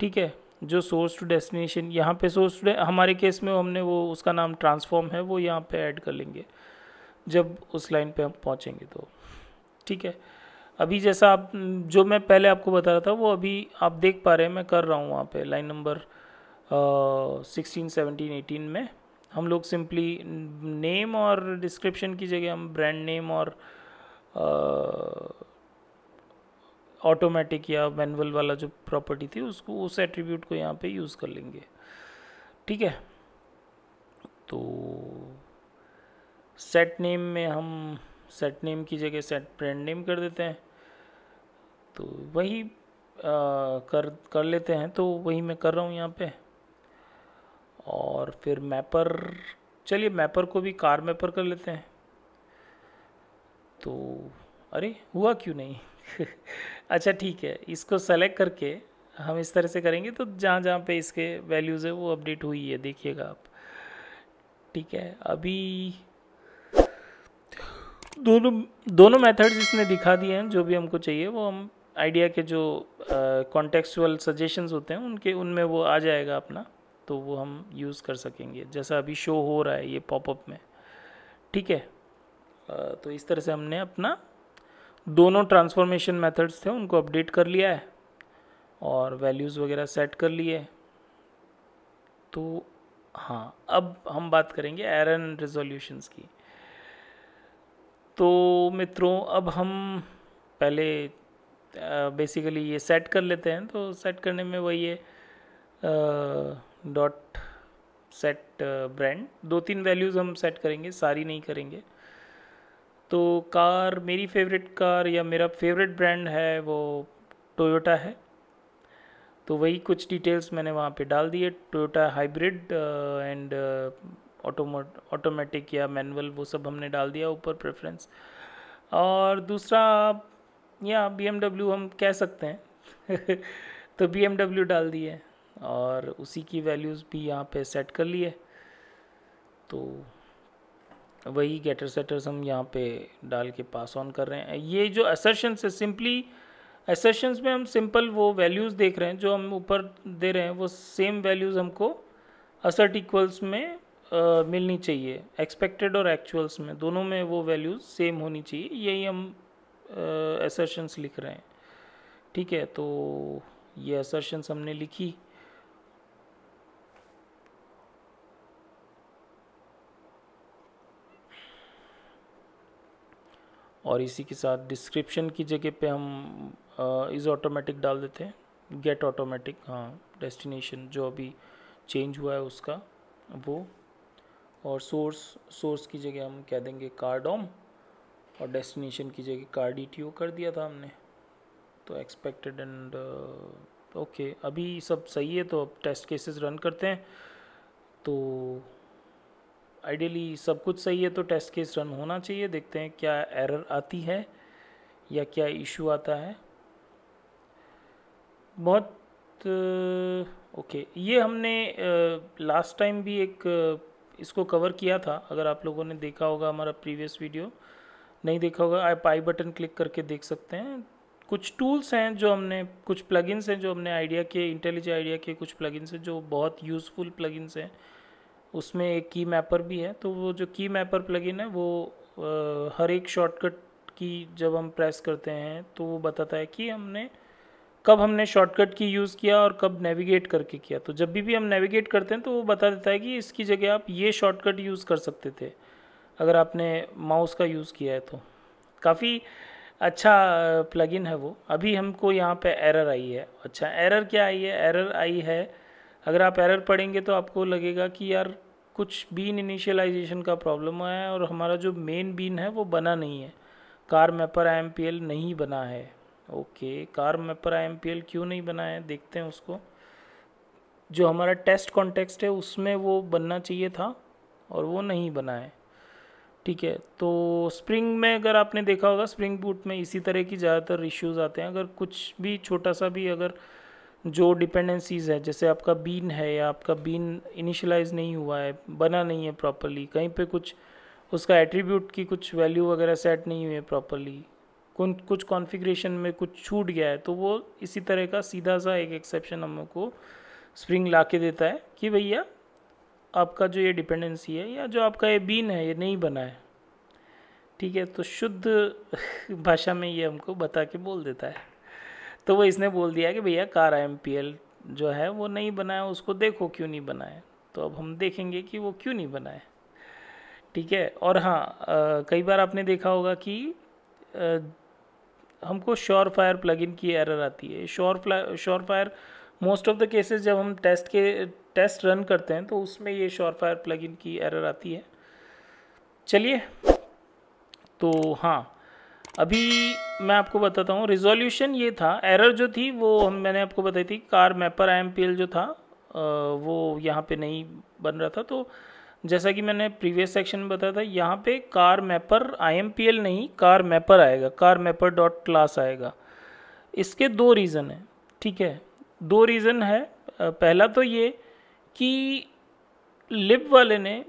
ठीक है जो सोर्स टू डेस्टिनेशन यहाँ पे सोर्स टू हमारे केस में हमने वो उसका नाम ट्रांसफॉर्म है वो यहाँ पे ऐड कर लेंगे जब उस लाइन पे हम पहुँचेंगे तो ठीक है अभी जैसा आप जो मैं पहले आपको बता रहा था वो अभी आप देख पा रहे हैं मैं कर रहा हूँ वहाँ पे line number sixteen seventeen eighteen में हम लोग सिंपली नेम और डिस्क्रिप्शन की जगह हम ब्रांड नेम और uh, ऑटोमेटिक या मैनुअल वाला जो प्रॉपर्टी थी उसको उस एट्रीब्यूट को यहाँ पे यूज़ कर लेंगे ठीक है तो सेट नेम में हम सेट नेम की जगह सेट ब्रांड नेम कर देते हैं तो वही आ, कर कर लेते हैं तो वही मैं कर रहा हूँ यहाँ पे और फिर मैपर चलिए मैपर को भी कार मैपर कर लेते हैं तो अरे हुआ क्यों नहीं [laughs] अच्छा ठीक है इसको सेलेक्ट करके हम इस तरह से करेंगे तो जहाँ जहाँ पे इसके वैल्यूज़ है वो अपडेट हुई है देखिएगा आप ठीक है अभी दोनों दोनों मेथड्स इसने दिखा दिए हैं जो भी हमको चाहिए वो हम आइडिया के जो कॉन्टेक्चुअल सजेशंस होते हैं उनके उनमें वो आ जाएगा अपना तो वो हम यूज़ कर सकेंगे जैसा अभी शो हो रहा है ये पॉपअप में ठीक है uh, तो इस तरह से हमने अपना दोनों ट्रांसफॉर्मेशन मेथड्स थे उनको अपडेट कर लिया है और वैल्यूज़ वगैरह सेट कर लिए तो हाँ अब हम बात करेंगे एरन रिजोल्यूशंस की तो मित्रों अब हम पहले बेसिकली ये सेट कर लेते हैं तो सेट करने में वही है डॉट सेट ब्रांड दो तीन वैल्यूज़ हम सेट करेंगे सारी नहीं करेंगे तो कार मेरी फेवरेट कार या मेरा फेवरेट ब्रांड है वो टोयोटा है तो वही कुछ डिटेल्स मैंने वहाँ पे डाल दिए टोयोटा हाइब्रिड एंड ऑटोमो ऑटोमेटिक या मैनुअल वो सब हमने डाल दिया ऊपर प्रेफरेंस और दूसरा या बी हम कह सकते हैं [laughs] तो बी डाल दिए और उसी की वैल्यूज़ भी यहाँ पे सेट कर लिए तो वही गेटर सेटर्स हम यहाँ पे डाल के पास ऑन कर रहे हैं ये जो असर्शंस है सिंपली असर्शंस में हम सिंपल वो वैल्यूज़ देख रहे हैं जो हम ऊपर दे रहे हैं वो सेम वैल्यूज़ हमको असर्ट इक्वल्स में आ, मिलनी चाहिए एक्सपेक्टेड और एक्चुअल्स में दोनों में वो वैल्यूज़ सेम होनी चाहिए यही हम असर्शंस लिख रहे हैं ठीक है तो ये असर्शंस हमने लिखी और इसी के साथ डिस्क्रिप्शन की जगह पे हम इज़ ऑटोमेटिक डाल देते हैं गेट ऑटोमेटिक हाँ डेस्टिनेशन जो अभी चेंज हुआ है उसका वो और सोर्स सोर्स की जगह हम कह देंगे कार्डोम और डेस्टिनेशन की जगह कार्ड ई e कर दिया था हमने तो एक्सपेक्टेड एंड ओके अभी सब सही है तो अब टेस्ट केसेस रन करते हैं तो आइडियली सब कुछ सही है तो टेस्ट केस रन होना चाहिए देखते हैं क्या एरर आती है या क्या इशू आता है बहुत ओके ये हमने लास्ट टाइम भी एक इसको कवर किया था अगर आप लोगों ने देखा होगा हमारा प्रीवियस वीडियो नहीं देखा होगा आप आई बटन क्लिक करके देख सकते हैं कुछ टूल्स हैं जो हमने कुछ प्लगइन्स हैं जो हमने आइडिया के इंटेलिजेंट आइडिया के कुछ प्लगइन्स हैं जो बहुत यूज़फुल प्लगइन्स हैं उसमें एक की मैपर भी है तो वो जो की मैपर प्लगइन है वो हर एक शॉर्टकट की जब हम प्रेस करते हैं तो वो बताता है कि हमने कब हमने शॉर्टकट की यूज़ किया और कब नेविगेट करके किया तो जब भी भी हम नेविगेट करते हैं तो वो बता देता है कि इसकी जगह आप ये शॉर्टकट यूज़ कर सकते थे अगर आपने माउस का यूज़ किया है तो काफ़ी अच्छा प्लगइन है वो अभी हमको यहाँ पे एरर आई है अच्छा एरर क्या आई है एरर आई है अगर आप एरर पढ़ेंगे तो आपको लगेगा कि यार कुछ बीन इनिशियलाइजेशन का प्रॉब्लम है और हमारा जो मेन बीन है वो बना नहीं है कार मैपर आई नहीं बना है ओके कार मैपर आई क्यों नहीं बना है देखते हैं उसको जो हमारा टेस्ट कॉन्टेक्स्ट है उसमें वो बनना चाहिए था और वो नहीं बना है ठीक है तो स्प्रिंग में अगर आपने देखा होगा स्प्रिंग बूट में इसी तरह की ज़्यादातर इश्यूज़ आते हैं अगर कुछ भी छोटा सा भी अगर जो डिपेंडेंसीज़ है जैसे आपका बीन है या आपका बीन इनिशलाइज नहीं हुआ है बना नहीं है प्रॉपरली कहीं पे कुछ उसका एट्रीब्यूट की कुछ वैल्यू वगैरह सेट नहीं हुई है प्रॉपरली कुछ कॉन्फ़िगरेशन में कुछ छूट गया है तो वो इसी तरह का सीधा सा एक एक्सेप्शन हम को स्प्रिंग ला के देता है कि भैया आपका जो ये डिपेंडेंसी है या जो आपका ये बीन है ये नहीं बना है ठीक है तो शुद्ध [laughs] भाषा में ये हमको बता के बोल देता है तो वो इसने बोल दिया कि भैया कार एम जो है वो नहीं बनाया उसको देखो क्यों नहीं बनाया तो अब हम देखेंगे कि वो क्यों नहीं बनाए ठीक है और हाँ कई बार आपने देखा होगा कि आ, हमको श्योर फायर प्लग की एरर आती है sure sure fire most of the cases जब हम टेस्ट के टेस्ट रन करते हैं तो उसमें ये शोर फायर प्लग की एरर आती है चलिए तो हाँ अभी मैं आपको बताता हूँ रिजोल्यूशन ये था एरर जो थी वो हम मैंने आपको बताई थी कार मैपर आई जो था वो यहाँ पे नहीं बन रहा था तो जैसा कि मैंने प्रीवियस सेक्शन में बताया था यहाँ पे कार मैपर आई नहीं कार मैपर आएगा कार मैपर डॉट क्लास आएगा इसके दो रीज़न हैं ठीक है दो रीज़न है पहला तो ये कि लिब वाले ने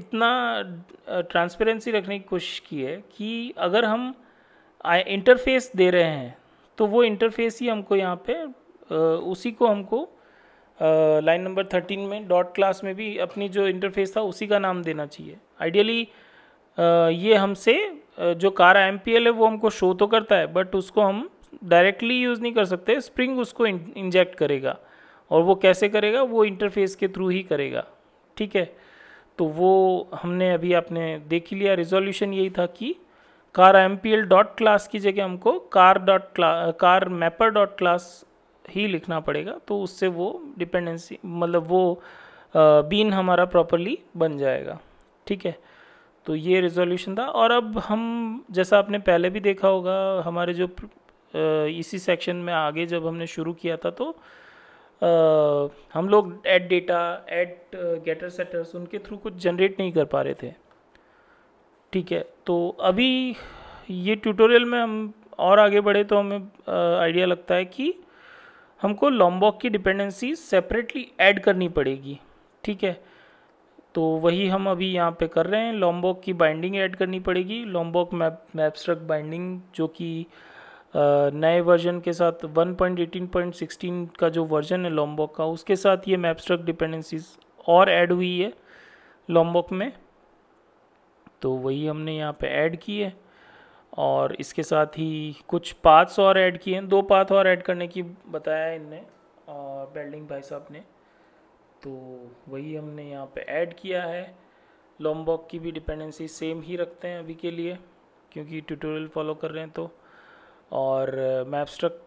इतना ट्रांसपेरेंसी रखने की कोशिश की है कि अगर हम इंटरफेस दे रहे हैं तो वो इंटरफेस ही हमको यहाँ पे उसी को हमको लाइन नंबर थर्टीन में डॉट क्लास में भी अपनी जो इंटरफेस था उसी का नाम देना चाहिए आइडियली ये हमसे जो कार एम है वो हमको शो तो करता है बट उसको हम डायरेक्टली यूज़ नहीं कर सकते स्प्रिंग उसको इंजेक्ट करेगा और वो कैसे करेगा वो इंटरफेस के थ्रू ही करेगा ठीक है तो वो हमने अभी आपने देख ही लिया रिजोल्यूशन यही था कि car M P L dot class की जगह हमको car dot car mapper dot class ही लिखना पड़ेगा तो उससे वो डिपेंडेंसी मतलब वो बीन हमारा प्रॉपरली बन जाएगा ठीक है तो ये रेजोल्यूशन था और अब हम जैसा आपने पहले भी देखा होगा हमारे जो इसी सेक्शन में आगे जब हमने शुरू किया था तो आ, हम लोग at data at getter setters उनके थ्रू कुछ जनरेट नहीं कर पा रहे थे ठीक है तो अभी ये ट्यूटोरियल में हम और आगे बढ़े तो हमें आइडिया लगता है कि हमको लॉम्बॉक की डिपेंडेंसी सेपरेटली ऐड करनी पड़ेगी ठीक है तो वही हम अभी यहाँ पे कर रहे हैं लॉम्बॉक की बाइंडिंग ऐड करनी पड़ेगी लॉम्बॉक मैप मैपस्ट्रक बाइंडिंग जो कि नए वर्जन के साथ 1.18.16 का जो वर्जन है लॉम्बॉक का उसके साथ ये मैपस्ट्रक डिपेंडेंसीज और ऐड हुई है लॉम्बॉक में तो वही हमने यहाँ पे ऐड किए और इसके साथ ही कुछ पाथ्स और ऐड किए हैं दो पाथ और ऐड करने की बताया इनने और बेल्डिंग भाई साहब ने तो वही हमने यहाँ पे ऐड किया है लॉम्बॉक की भी डिपेंडेंसी सेम ही रखते हैं अभी के लिए क्योंकि ट्यूटोरियल फॉलो कर रहे हैं तो और मैपस्ट्रक्ट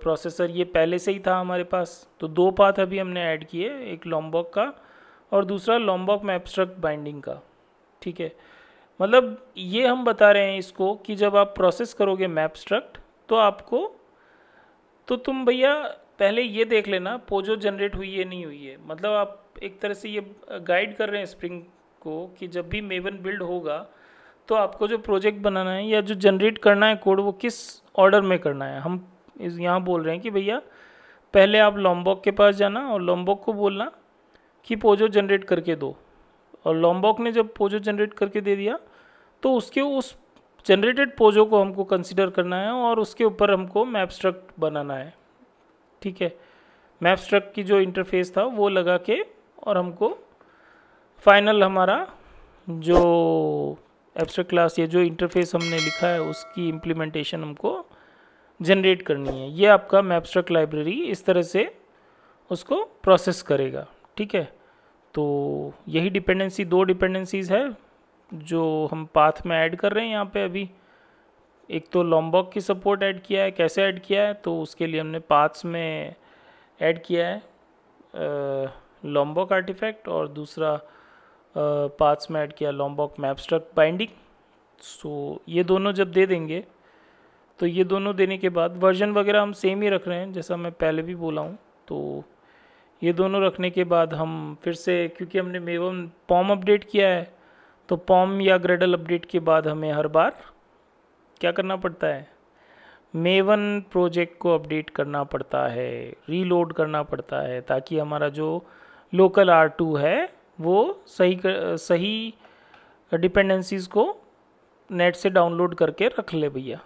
प्रोसेसर ये पहले से ही था हमारे पास तो दो पाथ अभी हमने ऐड किए एक लॉम्बॉक का और दूसरा लॉम्बॉक मैपस्ट्रक्ट बाइंडिंग का ठीक है मतलब ये हम बता रहे हैं इसको कि जब आप प्रोसेस करोगे मैप स्ट्रक्ट तो आपको तो तुम भैया पहले ये देख लेना पोजो जनरेट हुई है नहीं हुई है मतलब आप एक तरह से ये गाइड कर रहे हैं स्प्रिंग को कि जब भी मेवन बिल्ड होगा तो आपको जो प्रोजेक्ट बनाना है या जो जनरेट करना है कोड वो किस ऑर्डर में करना है हम इस यहाँ बोल रहे हैं कि भैया पहले आप लॉम्बॉक के पास जाना और लॉम्बॉक को बोलना कि पोजो जनरेट करके दो और लॉम्बॉक ने जब पोजो जनरेट करके दे दिया तो उसके उस जनरेटेड पोजो को हमको कंसिडर करना है और उसके ऊपर हमको मैप स्ट्रक्ट बनाना है ठीक है मैप स्ट्रक्ट की जो इंटरफेस था वो लगा के और हमको फाइनल हमारा जो एब्स्ट्रैक्ट क्लास या जो इंटरफेस हमने लिखा है उसकी इम्प्लीमेंटेशन हमको जनरेट करनी है ये आपका मैपस्ट्रक लाइब्रेरी इस तरह से उसको प्रोसेस करेगा ठीक है तो यही डिपेंडेंसी दो डिपेंडेंसीज़ है जो हम पाथ में ऐड कर रहे हैं यहाँ पे अभी एक तो लॉम्बॉक की सपोर्ट ऐड किया है कैसे ऐड किया है तो उसके लिए हमने पाथ्स में ऐड किया है लॉम्बॉक आर्टिफैक्ट और दूसरा पाथ्स में ऐड किया लॉम्बॉक मैपस्ट्रक बाइंडिंग सो ये दोनों जब दे देंगे तो ये दोनों देने के बाद वर्जन वगैरह हम सेम ही रख रहे हैं जैसा मैं पहले भी बोला हूँ तो ये दोनों रखने के बाद हम फिर से क्योंकि हमने मेवम पॉम अपडेट किया है तो पॉम या ग्रेडल अपडेट के बाद हमें हर बार क्या करना पड़ता है मेवन प्रोजेक्ट को अपडेट करना पड़ता है रीलोड करना पड़ता है ताकि हमारा जो लोकल आर टू है वो सही कर, सही डिपेंडेंसीज़ को नेट से डाउनलोड करके रख ले भैया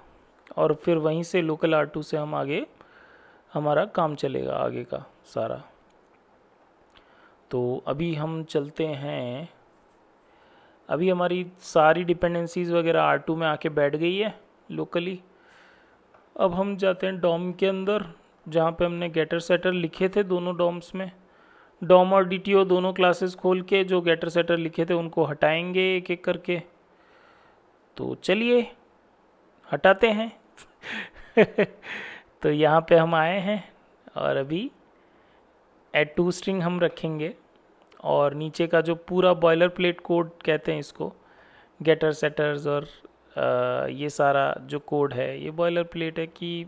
और फिर वहीं से लोकल आर टू से हम आगे हमारा काम चलेगा आगे का सारा तो अभी हम चलते हैं अभी हमारी सारी डिपेंडेंसीज़ वगैरह आर टू में आके बैठ गई है लोकली अब हम जाते हैं डॉम के अंदर जहाँ पे हमने गेटर सेटर लिखे थे दोनों डॉम्स में डॉम और डी दोनों क्लासेस खोल के जो गेटर सेटर लिखे थे उनको हटाएंगे एक एक करके तो चलिए हटाते हैं [laughs] तो यहाँ पे हम आए हैं और अभी एड टू स्ट्रिंग हम रखेंगे और नीचे का जो पूरा बॉयलर प्लेट कोड कहते हैं इसको गेटर सेटर्स और आ, ये सारा जो कोड है ये बॉयलर प्लेट है कि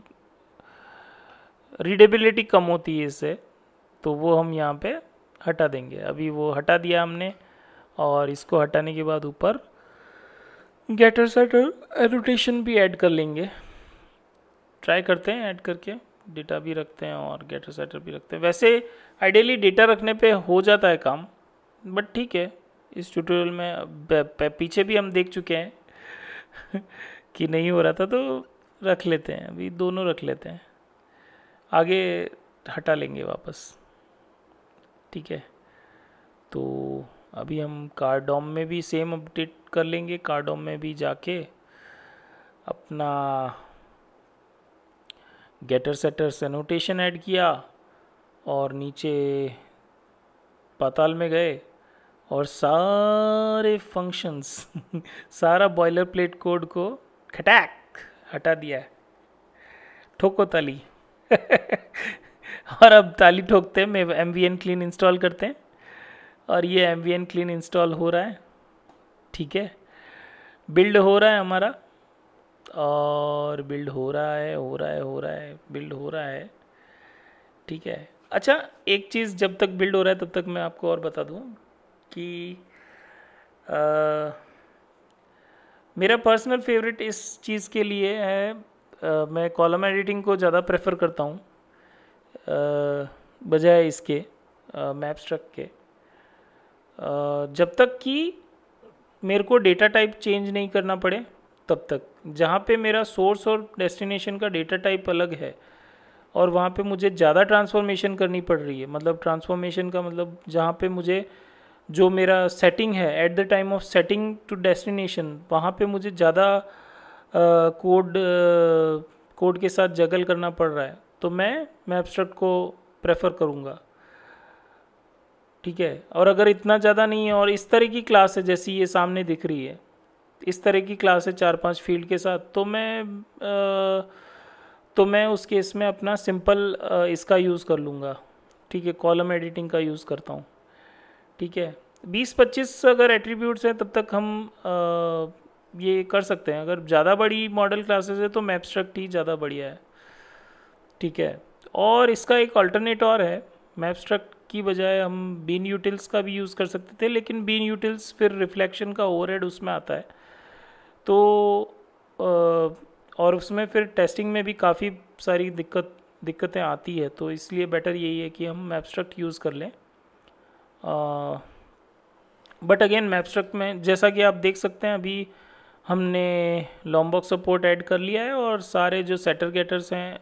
रीडेबिलिटी कम होती है इससे तो वो हम यहाँ पे हटा देंगे अभी वो हटा दिया हमने और इसको हटाने के बाद ऊपर गेटर सेटर एनोटेशन भी ऐड कर लेंगे ट्राई करते हैं ऐड करके डेटा भी रखते हैं और गेटर सेटर भी रखते हैं वैसे आइडियली डेटा रखने पे हो जाता है काम बट ठीक है इस ट्यूटोरियल में पीछे भी हम देख चुके हैं [laughs] कि नहीं हो रहा था तो रख लेते हैं अभी दोनों रख लेते हैं आगे हटा लेंगे वापस ठीक है तो अभी हम कार्डोम में भी सेम अपडेट कर लेंगे कार्डोम में भी जाके अपना गेटर सेटर से नोटेशन ऐड किया और नीचे पाताल में गए और सारे फंक्शंस [laughs] सारा बॉयलर प्लेट कोड को खटैक हटा दिया है ठोको ताली [laughs] और अब ताली ठोकते हैं मैं M V N clean install करते हैं और ये M V N clean install हो रहा है ठीक है बिल्ड हो रहा है हमारा और बिल्ड हो रहा है हो रहा है हो रहा है बिल्ड हो रहा है ठीक है अच्छा एक चीज़ जब तक बिल्ड हो रहा है तब तक मैं आपको और बता दूँ कि आ, मेरा पर्सनल फेवरेट इस चीज़ के लिए है आ, मैं कॉलम एडिटिंग को ज़्यादा प्रेफर करता हूँ बजाय इसके मैप स्ट्रक के आ, जब तक कि मेरे को डेटा टाइप चेंज नहीं करना पड़े तब तक जहाँ पे मेरा सोर्स और डेस्टिनेशन का डेटा टाइप अलग है और वहाँ पे मुझे ज़्यादा ट्रांसफॉर्मेशन करनी पड़ रही है मतलब ट्रांसफॉर्मेशन का मतलब जहाँ पे मुझे जो मेरा सेटिंग है at the time of setting to destination वहाँ पे मुझे ज़्यादा कोड कोड के साथ जगल करना पड़ रहा है तो मैं मैपस्ट्रक्ट को प्रेफर करूँगा ठीक है और अगर इतना ज़्यादा नहीं है और इस तरह की क्लास है जैसी ये सामने दिख रही है इस तरह की क्लास है चार पांच फील्ड के साथ तो मैं आ, तो मैं उस केस में अपना सिंपल आ, इसका यूज़ कर लूँगा ठीक है कॉलम एडिटिंग का यूज़ करता हूँ ठीक है बीस पच्चीस अगर एट्रीब्यूट्स हैं तब तक हम आ, ये कर सकते हैं अगर ज़्यादा बड़ी मॉडल क्लासेस है तो मैपस्ट्रक्ट ही ज़्यादा बढ़िया है ठीक है और इसका एक अल्टरनेट और है मैपस्ट्रक्ट की बजाय हम बीन यूटिल्स का भी यूज़ कर सकते थे लेकिन बीन यूटिल्स फिर रिफ्लेक्शन का ओवरहेड उसमें आता है तो और उसमें फिर टेस्टिंग में भी काफ़ी सारी दिक्कत दिक्कतें आती है तो इसलिए बेटर यही है कि हम मैपस्ट्रक्ट यूज़ कर लें बट अगेन मैपस्ट्रक्ट में जैसा कि आप देख सकते हैं अभी हमने लॉम्बॉक सपोर्ट ऐड कर लिया है और सारे जो सेटर गेटर्स हैं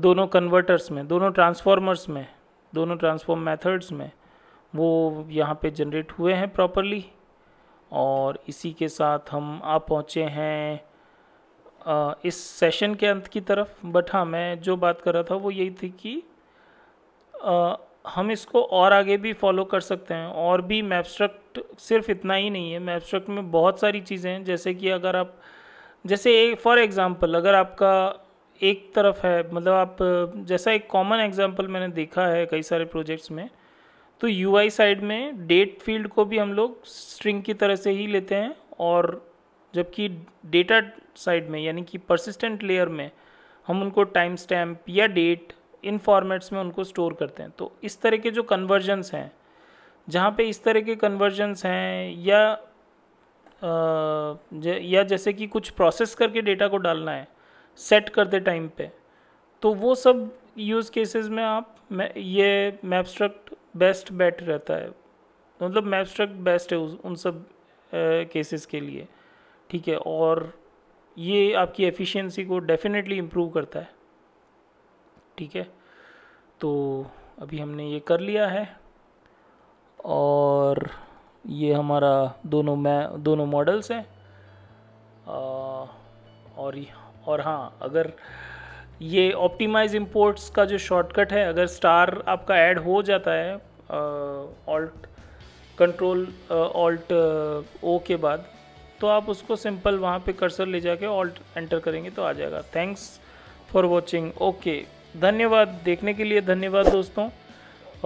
दोनों कन्वर्टर्स में दोनों ट्रांसफॉर्मर्स में दोनों ट्रांसफॉर्म मेथड्स में वो यहाँ पे जनरेट हुए हैं प्रॉपरली और इसी के साथ हम आ पहुँचे हैं आ, इस सेशन के अंत की तरफ बट हाँ मैं जो बात कर रहा था वो यही थी कि आ, हम इसको और आगे भी फॉलो कर सकते हैं और भी मैपस्ट्रक्ट सिर्फ इतना ही नहीं है मैपस्ट्रक्ट में बहुत सारी चीज़ें हैं जैसे कि अगर आप जैसे फॉर एग्ज़ाम्पल अगर आपका एक तरफ है मतलब आप जैसा एक कॉमन एग्जाम्पल मैंने देखा है कई सारे प्रोजेक्ट्स में तो यू साइड में डेट फील्ड को भी हम लोग स्ट्रिंग की तरह से ही लेते हैं और जबकि डेटा साइड में यानी कि परसिस्टेंट लेयर में हम उनको टाइम स्टैम्प या डेट इन फॉर्मेट्स में उनको स्टोर करते हैं तो इस तरह के जो कन्वर्जन्स हैं जहाँ पे इस तरह के कन्वर्जन्स हैं या या जैसे कि कुछ प्रोसेस करके डेटा को डालना है सेट करते टाइम पे तो वो सब यूज़ केसेस में आप ये मैपस्ट्रक्ट बेस्ट बेट रहता है मतलब मैब्स्ट्रैक्ट बेस्ट है उन सब केसेस के लिए ठीक है और ये आपकी एफिशिएंसी को डेफिनेटली इम्प्रूव करता है ठीक है तो अभी हमने ये कर लिया है और ये हमारा दोनों मै दोनों मॉडल्स हैं और और हाँ अगर ये ऑप्टिमाइज इम्पोर्ट्स का जो शॉर्टकट है अगर स्टार आपका ऐड हो जाता है ऑल्ट कंट्रोल ऑल्ट ओ के बाद तो आप उसको सिंपल वहाँ पे कर्सर ले जाके ऑल्ट एंटर करेंगे तो आ जाएगा थैंक्स फॉर वॉचिंग ओके धन्यवाद देखने के लिए धन्यवाद दोस्तों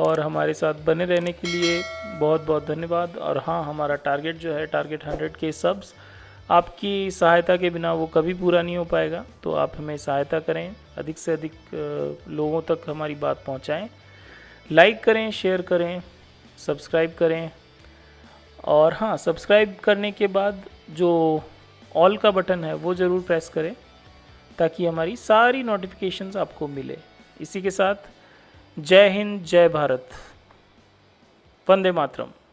और हमारे साथ बने रहने के लिए बहुत बहुत धन्यवाद और हाँ हमारा टारगेट जो है टारगेट हंड्रेड के सब्स आपकी सहायता के बिना वो कभी पूरा नहीं हो पाएगा तो आप हमें सहायता करें अधिक से अधिक लोगों तक हमारी बात पहुंचाएं लाइक करें शेयर करें सब्सक्राइब करें और हाँ सब्सक्राइब करने के बाद जो ऑल का बटन है वो ज़रूर प्रेस करें ताकि हमारी सारी नोटिफिकेशंस आपको मिले इसी के साथ जय हिंद जय भारत वंदे मातरम